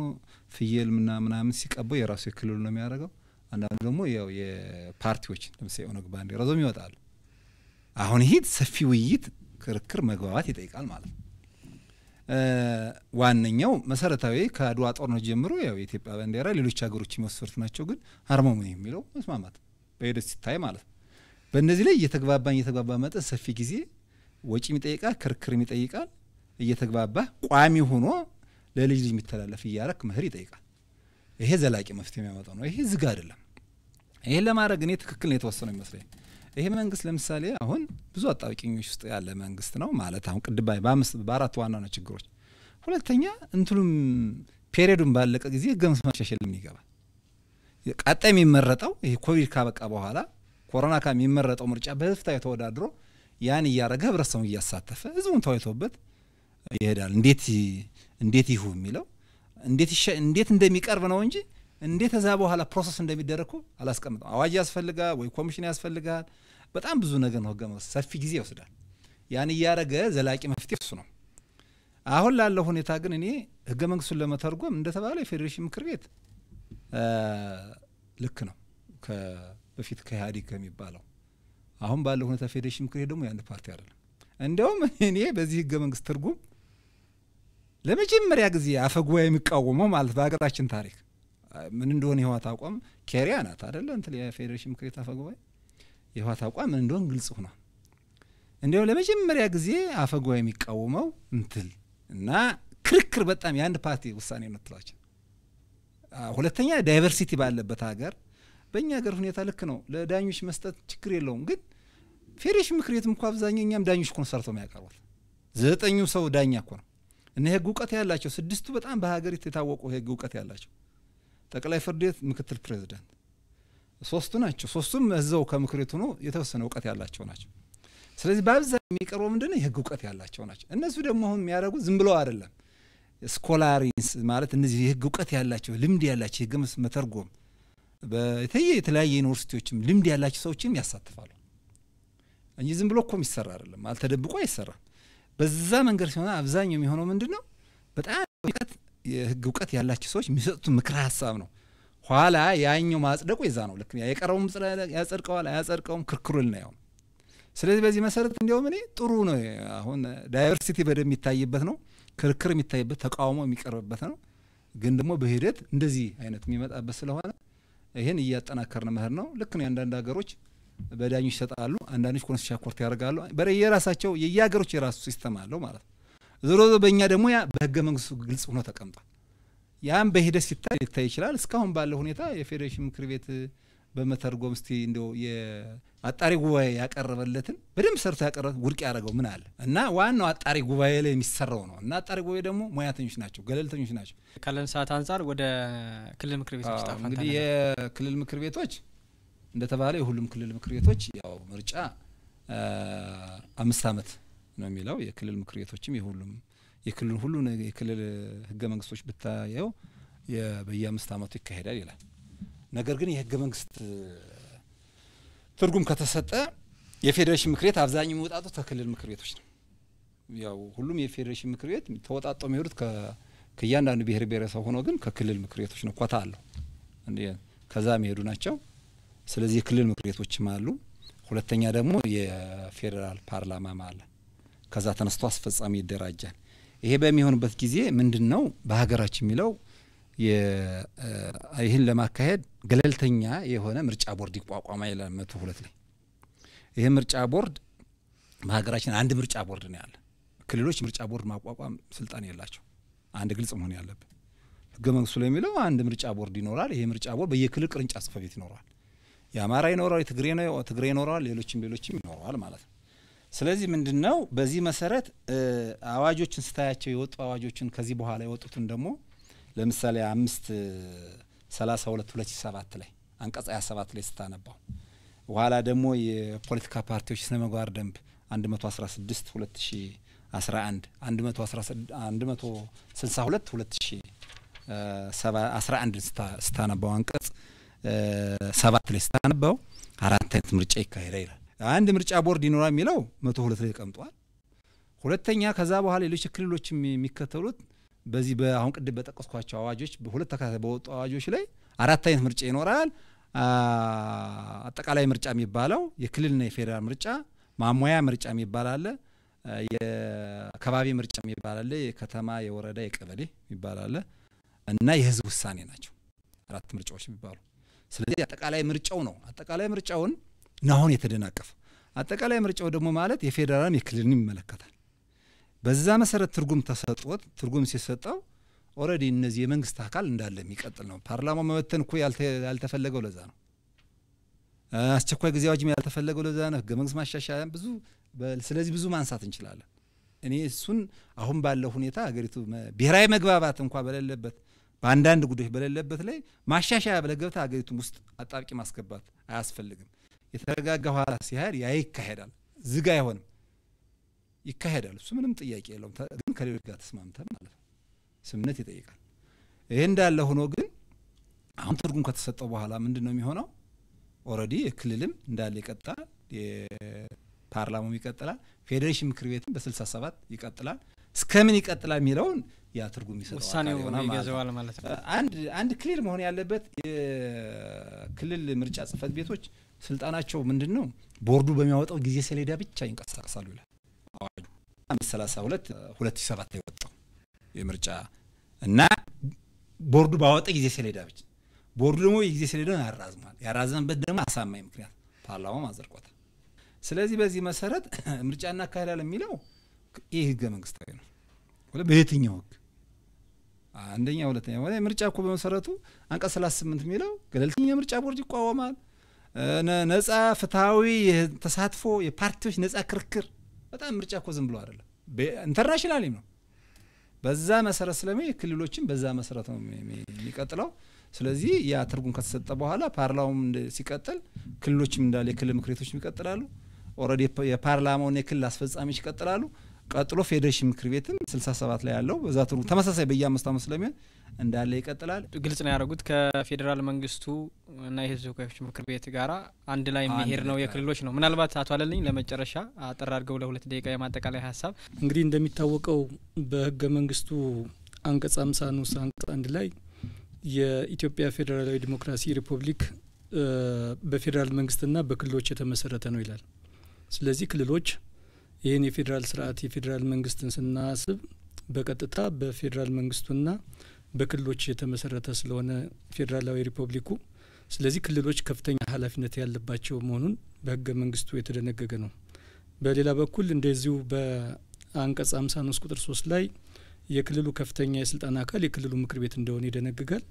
ፍየል ምና ምናምን ሲቀበው የራሱ የክልሉ ነው የሚያደርገው። አንዳንዱ ደግሞ ያው የፓርቲዎች ለምሳሌ ኦነግ ባንዲራ ዞም ይወጣል። አሁን ይሄ ሰፊ ውይይት፣ ክርክር፣ መግባባት ይጠይቃል ማለት ነው። ዋነኛው መሰረታዊ ከአድዋ ጦርነት ጀምሮ ያው የኢትዮጵያ ባንዲራ ሌሎች ሀገሮች መስፈርት ናቸው፣ ግን ምን የሚለው መስማማት በሂደት ሲታይ ማለት ነው። በእነዚህ ላይ እየተግባባን እየተግባባ መጠን ሰፊ ጊዜ ወጪም ይጠይቃል፣ ክርክርም ይጠይቃል። እየተግባባህ ቋሚ ሆኖ ለልጅ ልጅ የሚተላለፍ እያረክ ምህር ይጠይቃል። ይሄ ዘላቂ መፍትሄ የሚያመጣው ነው። ይሄ ዝግ አይደለም። ይሄን ለማድረግ እኔ ትክክል ነው የተወሰነው ይመስለኝ። ይሄ መንግስት ለምሳሌ አሁን ብዙ አጣብቂኞች ውስጥ ያለ መንግስት ነው ማለት አሁን ቅድም በአራት ዋና ነው ችግሮች፣ ሁለተኛ እንትሉም ፔሪዱን ባለቀ ጊዜ ህገ መንግስት ማሻሻል ለምን ይገባል? ቀጣይ የሚመረጠው ይሄ ኮቪድ ካበቃ በኋላ ኮሮና ካሚመረጠው ምርጫ በህፍታ የተወዳድሮ ያን እያረገ ህብረተሰቡን እያሳተፈ ህዝቡን ተወይቶበት ይሄዳል። እንዴት እንዴት ይሁ የሚለው እንዴት እንዴት እንደሚቀርብ ነው እንጂ እንዴት እዛ በኋላ ፕሮሰስ እንደሚደረግኩ አላስቀምጠም። አዋጅ ያስፈልጋል ወይ ኮሚሽን ያስፈልጋል። በጣም ብዙ ነገር ነው። ህገ መንግስት ሰፊ ጊዜ ይወስዳል። ያን እያደረገ ዘላቂ መፍትሄ እሱ ነው። አሁን ላለው ሁኔታ ግን እኔ ህገ መንግስቱን ለመተርጎም እንደተባለው የፌዴሬሽን ምክር ቤት ልክ ነው በፊት ከኢህአዴግ ከሚባለው አሁን ባለው ሁኔታ ፌዴሬሽን ምክር ቤት ደግሞ የአንድ ፓርቲ አይደለም። እንዲያውም እኔ በዚህ ህገ መንግስት ትርጉም ለመጀመሪያ ጊዜ አፈጉባኤ የሚቃወመው ማለት በሀገራችን ታሪክ ምን እንደሆነ የህወሓት አቋም ኬሪያ ናት አደለ እንትን የፌዴሬሽን ምክር ቤት አፈጉባኤ የህወሓት አቋም ምን እንደሆን ግልጽ ሆኗል። እንዲሁም ለመጀመሪያ ጊዜ አፈጉባኤ የሚቃወመው እንትል እና ክርክር በጣም የአንድ ፓርቲ ውሳኔ ነው ሁለተኛ ዳይቨርሲቲ ባለበት ሀገር በእኛ ሀገር ሁኔታ ልክ ነው ለዳኞች መስጠት ችግር የለውም። ግን ፌዴሬሽን ምክር ቤትም እኮ አብዛኛው እኛም ዳኞች እኮ ነው ሰርተው የሚያቀርቡት። ዘጠኙ ሰው ዳኛ እኮ ነው እነ ህግ እውቀት ያላቸው ስድስቱ በጣም በሀገሪቱ የታወቁ ህግ እውቀት ያላቸው ጠቅላይ ፍርድ ቤት ምክትል ፕሬዚዳንት ሶስቱ ናቸው። ሶስቱም እዛው ከምክር ቤት ሆኖ የተወሰነ እውቀት ያላቸው ናቸው። ስለዚህ በአብዛኛው የሚቀርበው ምንድነው የህግ እውቀት ያላቸው ናቸው። እነሱ ደግሞ አሁን የሚያደርጉት ዝም ብለው አይደለም። ስኮላሪንስ ማለት እነዚህ የህግ እውቀት ያላቸው ልምድ ያላቸው የህግ መተርጎም በተየ የተለያየ ዩኒቨርሲቲዎችም ልምድ ያላቸው ሰዎችም ያሳትፋሉ እንጂ ዝም ብሎ እኮ የሚሰራ አይደለም አልተደብቆ አይሰራም። በዛ መንገድ ሲሆን አብዛኛው የሚሆነው ምንድን ነው? በጣም የህግ እውቀት ያላቸው ሰዎች የሚሰጡት ምክረ ሀሳብ ነው። ኋላ ያኛው ማጽደቁ የዛ ነው። ልክ የቀረውም ያጸድቀዋል፣ አያጸድቀውም ክርክሩ ልናየው። ስለዚህ በዚህ መሰረት እንዲያውም እኔ ጥሩ ነው። አሁን ዳይቨርሲቲ በደንብ የሚታይበት ነው። ክርክር የሚታይበት፣ ተቃውሞ የሚቀርብበት ነው። ግን ደግሞ በሂደት እንደዚህ አይነት የሚመጣበት ስለሆነ ይህን እያጠናከርን መሄድ ነው። ልክ ነው። የአንዳንድ ሀገሮች በዳኞች ይሰጣሉ። አንዳንዶች ኮንስሻ ኮርት ያደርጋሉ። የራሳቸው የየሀገሮች የራሱ ሲስተም አለው ማለት ነው። ዞሮ ዞሮ በእኛ ደግሞ ያ በህገ መንግስቱ ግልጽ ሆኖ ተቀምጧል። ያም በሂደት ሲታይ ሊታይ ይችላል። እስካሁን ባለው ሁኔታ የፌዴሬሽን ምክር ቤት በመተርጎም እስቲ እንደው የአጣሪ ጉባኤ ያቀረበለትን በደንብ ሰርቶ ያቀረበት ውድቅ ያደረገው ምን አለ እና ዋናው አጣሪ ጉባኤ ላይ የሚሰራው ነው እና አጣሪ ጉባኤ ደግሞ ሙያተኞች ናቸው፣ ገለልተኞች ናቸው። ካለን ሰዓት አንጻር ወደ ክልል ምክር ቤቶች እንግዲህ የክልል ምክር ቤቶች እንደተባለ የሁሉም ክልል ምክር ቤቶች ያው ምርጫ አምስት ዓመት ነው የሚለው የክልል ምክር ቤቶችም የሁሉም የክልል ሁሉ የክልል ህገ መንግስቶች ብታየው በየአምስት አመቱ ይካሄዳል ይላል። ነገር ግን የህገ መንግስት ትርጉም ከተሰጠ የፌዴሬሽን ምክር ቤት አብዛኛው የሚወጣጡ ከክልል ምክር ቤቶች ነው። ያው ሁሉም የፌዴሬሽን ምክር ቤት ተወጣጦ የሚሄዱት ከእያንዳንዱ ብሔር ብሔረሰብ ሆኖ ግን ከክልል ምክር ቤቶች ነው። ኮታ አለው ከዛ የሚሄዱ ናቸው። ስለዚህ የክልል ምክር ቤቶችም አሉ። ሁለተኛ ደግሞ የፌዴራል ፓርላማም አለ። ከዛ ተነስቶ አስፈጻሚ ይደራጃል። ይሄ በሚሆንበት ጊዜ ምንድን ነው በሀገራችን የሚለው ይህን ለማካሄድ ገለልተኛ የሆነ ምርጫ ቦርድ ይቋቋማ ይላል መቶ ሁለት ላይ። ይህ ምርጫ ቦርድ በሀገራችን አንድ ምርጫ ቦርድ ነው ያለ። ክልሎች ምርጫ ቦርድ ማቋቋም ስልጣን የላቸው። አንድ ግልጽ መሆን ያለብን ህገ መንግስቱ ላይ የሚለው አንድ ምርጫ ቦርድ ይኖራል። ይሄ ምርጫ ቦርድ በየክልል ቅርንጫፍ ጽሕፈት ቤት ይኖራል። የአማራ ይኖረዋል፣ የትግሬ ይኖረዋል፣ ሌሎችም ሌሎችም ይኖረዋል ማለት ነው። ስለዚህ ምንድን ነው በዚህ መሰረት አዋጆችን ስታያቸው የወጡ አዋጆችን ከዚህ በኋላ የወጡትን ደግሞ ለምሳሌ አምስት ሰላሳ ሁለት ሁለት ሺ ሰባት ላይ አንቀጽ ሀያ ሰባት ላይ ስታነባው በኋላ ደግሞ የፖለቲካ ፓርቲዎች ስነ ምግባር ደንብ አንድ መቶ አስራ ስድስት ሁለት ሺ አስራ አንድ አንድ መቶ አስራ አንድ መቶ ስልሳ ሁለት ሁለት ሺ አስራ አንድ ስታነባው አንቀጽ ሰባት ላይ ስታነባው አራት አይነት ምርጫ ይካሄዳ ይላል። አንድ ምርጫ ቦርድ ይኖራ የሚለው መቶ ሁለት ላይ ተቀምጧል። ሁለተኛ ከዛ በኋላ ሌሎች ክልሎች የሚከተሉት በዚህ በአሁን ቅድም በጠቀስኳቸው አዋጆች በሁለት ተከታታይ በወጡ አዋጆች ላይ አራት አይነት ምርጫ ይኖራል። አጠቃላይ ምርጫ የሚባለው የክልልና የፌዴራል ምርጫ፣ ማሟያ ምርጫ የሚባል አለ፣ የከባቢ ምርጫ የሚባል አለ፣ የከተማ የወረዳ የቀበሌ የሚባል አለ እና የህዝብ ውሳኔ ናቸው አራት ምርጫዎች የሚባሉ ስለዚህ አጠቃላይ ምርጫው ነው። አጠቃላይ ምርጫውን ናሁን የተደናቀፈ አጠቃላይ ምርጫው ደግሞ ማለት የፌዴራልን የክልልን ይመለከታል። በዛ መሰረት ትርጉም ተሰጥቶት ትርጉም ሲሰጠው ኦልሬዲ እነዚህ የመንግስት አካል እንዳለ የሚቀጥል ነው። ፓርላማ መበተን እኮ ያልተፈለገው ለዛ ነው። አስቸኳይ ጊዜ አዋጅም ያልተፈለገው ለዛ ነው። ህገ መንግስት ማሻሻያ ብዙ ስለዚህ ብዙ ማንሳት እንችላለን። እኔ እሱን አሁን ባለው ሁኔታ ሀገሪቱ ብሔራዊ መግባባት እንኳ በሌለበት በአንዳንድ ጉዳዮች በሌለበት ላይ ማሻሻያ ብለህ ገብተህ ሀገሪቱን ውስጥ አጣብቂ ማስገባት አያስፈልግም። የተረጋጋ ኋላ ሲሄድ ያ ይካሄዳል፣ ዝግ አይሆንም፣ ይካሄዳል። እሱ ምንም ጥያቄ የለውም። ግን ከሌሎች ጋር ተስማምተን ማለት ነው። ስምነት ይጠይቃል። ይህ እንዳለ ሆኖ ግን አሁን ትርጉም ከተሰጠው በኋላ ምንድን ነው የሚሆነው? ኦልሬዲ የክልልም እንዳለ ይቀጥላል፣ የፓርላማውም ይቀጥላል፣ ፌዴሬሽን ምክር ቤትም በስልሳ ሰባት ይቀጥላል። እስከምን ይቀጥላል የሚለውን ያ ትርጉም ይሰጠዋል። ማለት ነው። አንድ አንድ ክሊር መሆን ያለበት የክልል ምርጫ ጽህፈት ቤቶች ስልጣናቸው ምንድን ነው? ቦርዱ በሚያወጣው ጊዜ ሰሌዳ ብቻ ይንቀሳቀሳሉ ይላል አዋጁ አምስት ሰላሳ ሁለት ሁለት ሰባት ላይ ወጣው የምርጫ እና ቦርዱ ባወጣ ጊዜ ሰሌዳ ብቻ ቦርዱ ደግሞ የጊዜ ሰሌዳውን ያራዝማል። ያራዘመበት ደግሞ አሳማኝ ምክንያት ፓርላማው አጽድቆታል። ስለዚህ በዚህ መሰረት ምርጫ እናካሄዳለን የሚለው ይህ ህገ መንግስታዊ ነው። በየትኛው ህግ አንደኛ ሁለተኛ ምርጫ እኮ በመሰረቱ አንቀጽ ሰላሳ ስምንት የሚለው ገለልተኛ ምርጫ ቦርድ ይቋወማል ነጻ ፍትሐዊ ተሳትፎ፣ የፓርቲዎች ነጻ ክርክር። በጣም ምርጫ እኮ ዝም ብሎ አይደለም፣ ኢንተርናሽናል ነው። በዛ መሰረት ስለሚ ክልሎችን በዛ መሰረት ነው የሚቀጥለው። ስለዚህ ያ ትርጉም ከተሰጠ በኋላ ፓርላማውም ሲቀጥል ክልሎችም እንዳለ የክልል ምክር ቤቶችም ይቀጥላሉ። ኦልሬዲ የፓርላማውን የክልል አስፈጻሚዎች ይቀጥላሉ። ቀጥሎ ፌዴሬሽን ምክር ቤትም 67 ላይ ያለው በዛ ትሩ ተመሳሳይ በየአምስት አመት ስለሚሆን እንዳለ ይቀጥላል። ግልጽ ነው ያደረጉት። ከፌዴራል መንግስቱ እና የህዝብ ተወካዮች ምክር ቤት ጋራ አንድ ላይ መሄድ ነው የክልሎች ነው። ምናልባት አቶ አለልኝ ለመጨረሻ አጠር አድርገው ለሁለት ደቂቃ የማጠቃላይ ሀሳብ እንግዲህ እንደሚታወቀው በህገ መንግስቱ አንቀጽ አምሳ ንዑስ አንቀጽ አንድ ላይ የኢትዮጵያ ፌዴራላዊ ዲሞክራሲ ሪፐብሊክ በፌዴራል መንግስትና በክልሎች የተመሰረተ ነው ይላል። ስለዚህ ክልሎች ይህን የፌዴራል ስርዓት የፌዴራል መንግስትን ስናስብ በቀጥታ በፌዴራል መንግስቱና በክልሎች የተመሰረተ ስለሆነ ፌዴራላዊ ሪፐብሊኩ ስለዚህ ክልሎች ከፍተኛ ኃላፊነት ያለባቸው መሆኑን በህገ መንግስቱ የተደነገገ ነው። በሌላ በኩል እንደዚሁ በአንቀጽ ሀምሳ ንዑስ ቁጥር ሶስት ላይ የክልሉ ከፍተኛ የስልጣን አካል የክልሉ ምክር ቤት እንደሆነ ይደነግጋል።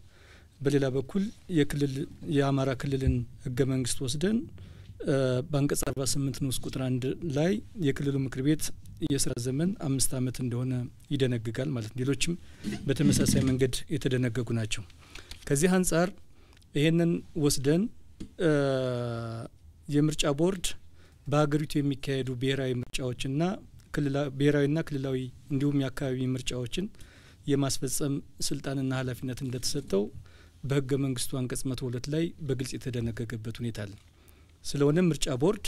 በሌላ በኩል የክልል የአማራ ክልልን ህገ መንግስት ወስደን በአንቀጽ 48 ንዑስ ቁጥር አንድ ላይ የክልሉ ምክር ቤት የስራ ዘመን አምስት ዓመት እንደሆነ ይደነግጋል ማለት ነው። ሌሎችም በተመሳሳይ መንገድ የተደነገጉ ናቸው። ከዚህ አንጻር ይሄንን ወስደን የምርጫ ቦርድ በሀገሪቱ የሚካሄዱ ብሔራዊ ምርጫዎችና ብሔራዊና ክልላዊ እንዲሁም የአካባቢ ምርጫዎችን የማስፈጸም ስልጣንና ኃላፊነት እንደተሰጠው በህገ መንግስቱ አንቀጽ መቶ ሁለት ላይ በግልጽ የተደነገገበት ሁኔታ አለ። ስለሆነ ምርጫ ቦርድ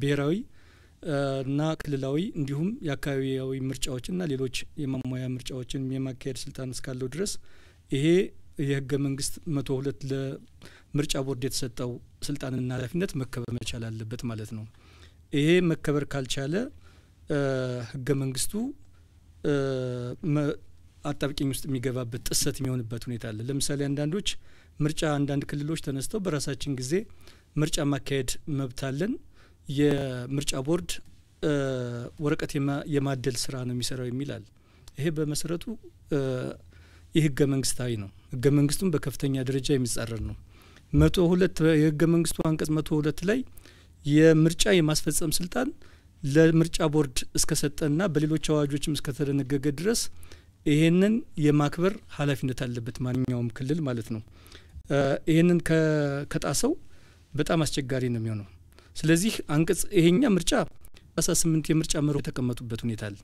ብሔራዊ እና ክልላዊ እንዲሁም የአካባቢያዊ ምርጫዎችና ሌሎች የማሟያ ምርጫዎችን የማካሄድ ስልጣን እስካለው ድረስ ይሄ የህገ መንግስት መቶ ሁለት ለምርጫ ቦርድ የተሰጠው ስልጣንና ኃላፊነት መከበር መቻል አለበት ማለት ነው። ይሄ መከበር ካልቻለ ህገ መንግስቱ አጣብቂኝ ውስጥ የሚገባበት ጥሰት የሚሆንበት ሁኔታ አለ። ለምሳሌ አንዳንዶች ምርጫ አንዳንድ ክልሎች ተነስተው በራሳችን ጊዜ ምርጫ ማካሄድ መብት አለን፣ የምርጫ ቦርድ ወረቀት የማደል ስራ ነው የሚሰራው የሚላል። ይሄ በመሰረቱ ይህ ህገ መንግስታዊ ነው። ህገ መንግስቱም በከፍተኛ ደረጃ የሚጻረር ነው። መቶ ሁለት የህገ መንግስቱ አንቀጽ መቶ ሁለት ላይ የምርጫ የማስፈጸም ስልጣን ለምርጫ ቦርድ እስከሰጠና በሌሎች አዋጆችም እስከተደነገገ ድረስ ይሄንን የማክበር ኃላፊነት አለበት ማንኛውም ክልል ማለት ነው። ይህንን ከጣሰው በጣም አስቸጋሪ ነው የሚሆነው። ስለዚህ አንቀጽ ይሄኛ ምርጫ አስራ ስምንት የምርጫ መርሆ የተቀመጡበት ሁኔታ አለ።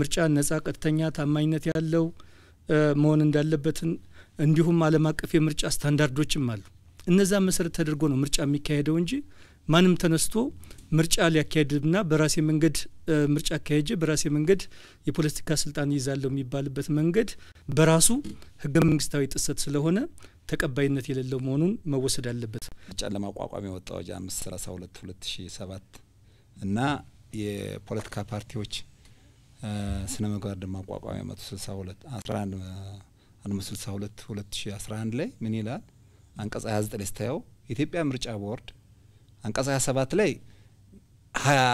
ምርጫ ነጻ፣ ቀጥተኛ፣ ታማኝነት ያለው መሆን እንዳለበትን እንዲሁም ዓለም አቀፍ የምርጫ ስታንዳርዶችም አሉ። እነዛ መሰረት ተደርጎ ነው ምርጫ የሚካሄደው እንጂ ማንም ተነስቶ ምርጫ ሊያካሄድና በራሴ መንገድ ምርጫ አካሄጀ በራሴ መንገድ የፖለቲካ ስልጣን ይዛለሁ የሚባልበት መንገድ በራሱ ህገ መንግስታዊ ጥሰት ስለሆነ ተቀባይነት የሌለው መሆኑን መወሰድ አለበት። ጨለማ ለማቋቋም የወጣ አዋጅ አምስት ሰላሳ ሁለት ሁለት ሺ ሰባት እና የፖለቲካ ፓርቲዎች ስነ ምግባር ድማ ማቋቋሚያ መቶ ስልሳ ሁለት አስራ አንድ አንድ መቶ ስልሳ ሁለት ሁለት ሺ አስራ አንድ ላይ ምን ይላል? አንቀጽ ሀያ ዘጠኝ ስታየው የኢትዮጵያ ምርጫ ቦርድ አንቀጽ ሀያ ሰባት ላይ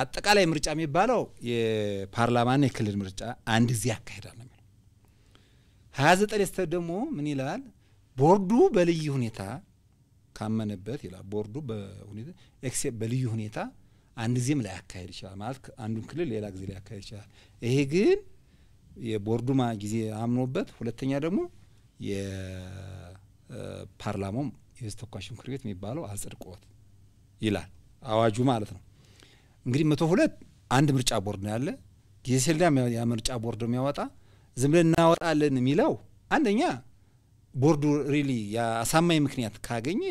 አጠቃላይ ምርጫ የሚባለው የፓርላማና የክልል ምርጫ አንድ ጊዜ ያካሂዳል ነው የሚለው። ሀያ ዘጠኝ ስታየው ደግሞ ምን ይላል? ቦርዱ በልዩ ሁኔታ ካመነበት ይላል። ቦርዱ በልዩ ሁኔታ አንድ ጊዜም ላያካሄድ ይችላል ማለት አንዱን ክልል ሌላ ጊዜ ላያካሄድ ይችላል። ይሄ ግን የቦርዱማ ጊዜ አምኖበት፣ ሁለተኛ ደግሞ የፓርላማው የሕዝብ ተወካዮች ምክር ቤት የሚባለው አጽድቆት ይላል አዋጁ ማለት ነው። እንግዲህ መቶ ሁለት አንድ ምርጫ ቦርድ ነው ያለ ጊዜ ሰሌዳ ያ ምርጫ ቦርድ የሚያወጣ ዝም ብለን እናወጣለን የሚለው አንደኛ ቦርዱ ሪሊ አሳማኝ ምክንያት ካገኘ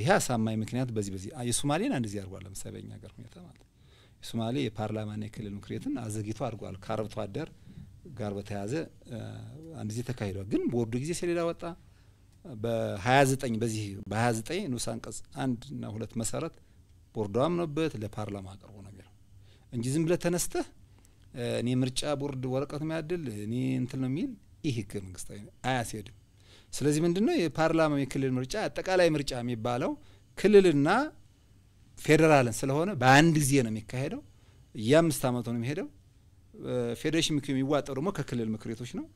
ይሄ አሳማኝ ምክንያት በዚህ በዚህ የሶማሌን እንደዚህ አድርጓል። ለምሳሌ በኛ ሀገር ሁኔታ ማለት የሶማሌ የፓርላማና የክልል ምክር ቤትን አዘግይቶ አድርጓል። ከአርብቶ አደር ጋር በተያያዘ አንድ ጊዜ ተካሂዷል። ግን ቦርዱ ጊዜ ሰሌዳ ወጣ። በ29 በዚህ በ29 ንዑስ አንቀጽ አንድ እና ሁለት መሰረት ቦርዱ አምኖበት ለፓርላማ አቅርቦ ነው የሚለው እንጂ ዝም ብለህ ተነስተህ እኔ ምርጫ ቦርድ ወረቀት የሚያድል እኔ እንትን ነው የሚል ይህ ህገ መንግስታዊ አያስሄድም። ስለዚህ ምንድነው የፓርላማ የክልል ምርጫ አጠቃላይ ምርጫ የሚባለው ክልልና ፌዴራልን ስለሆነ በአንድ ጊዜ ነው የሚካሄደው። የአምስት ዓመቱ ነው የሚሄደው። ፌዴሬሽን ምክር የሚዋጠው ደግሞ ከክልል ምክር ቤቶች ነው።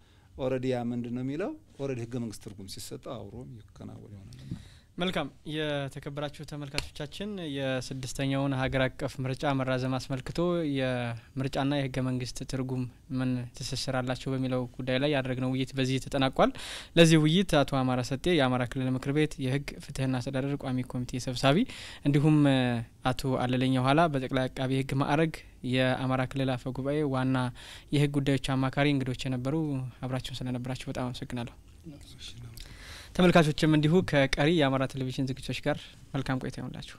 ኦልሬዲ ያ ምንድን ነው የሚለው ኦልሬዲ ህገ መንግስት ትርጉም ሲሰጠው አብሮ ይከናወን ይሆናል። መልካም የተከበራችሁ ተመልካቾቻችን የስድስተኛውን ሀገር አቀፍ ምርጫ መራዘም አስመልክቶ የምርጫና የህገ መንግስት ትርጉም ምን ትስስራላቸው በሚለው ጉዳይ ላይ ያደረግነው ውይይት በዚህ ተጠናቋል። ለዚህ ውይይት አቶ አማራ ሰጤ የአማራ ክልል ምክር ቤት የህግ ፍትህና አስተዳደር ቋሚ ኮሚቴ ሰብሳቢ፣ እንዲሁም አቶ አለለኝ ኋላ በጠቅላይ አቃቢ ህግ ማዕረግ የአማራ ክልል አፈ ጉባኤ ዋና የህግ ጉዳዮች አማካሪ እንግዶች የነበሩ አብራችሁን ስለነበራችሁ በጣም አመሰግናለሁ። ተመልካቾችም እንዲሁ ከቀሪ የአማራ ቴሌቪዥን ዝግጅቶች ጋር መልካም ቆይታ ይሆንላችሁ።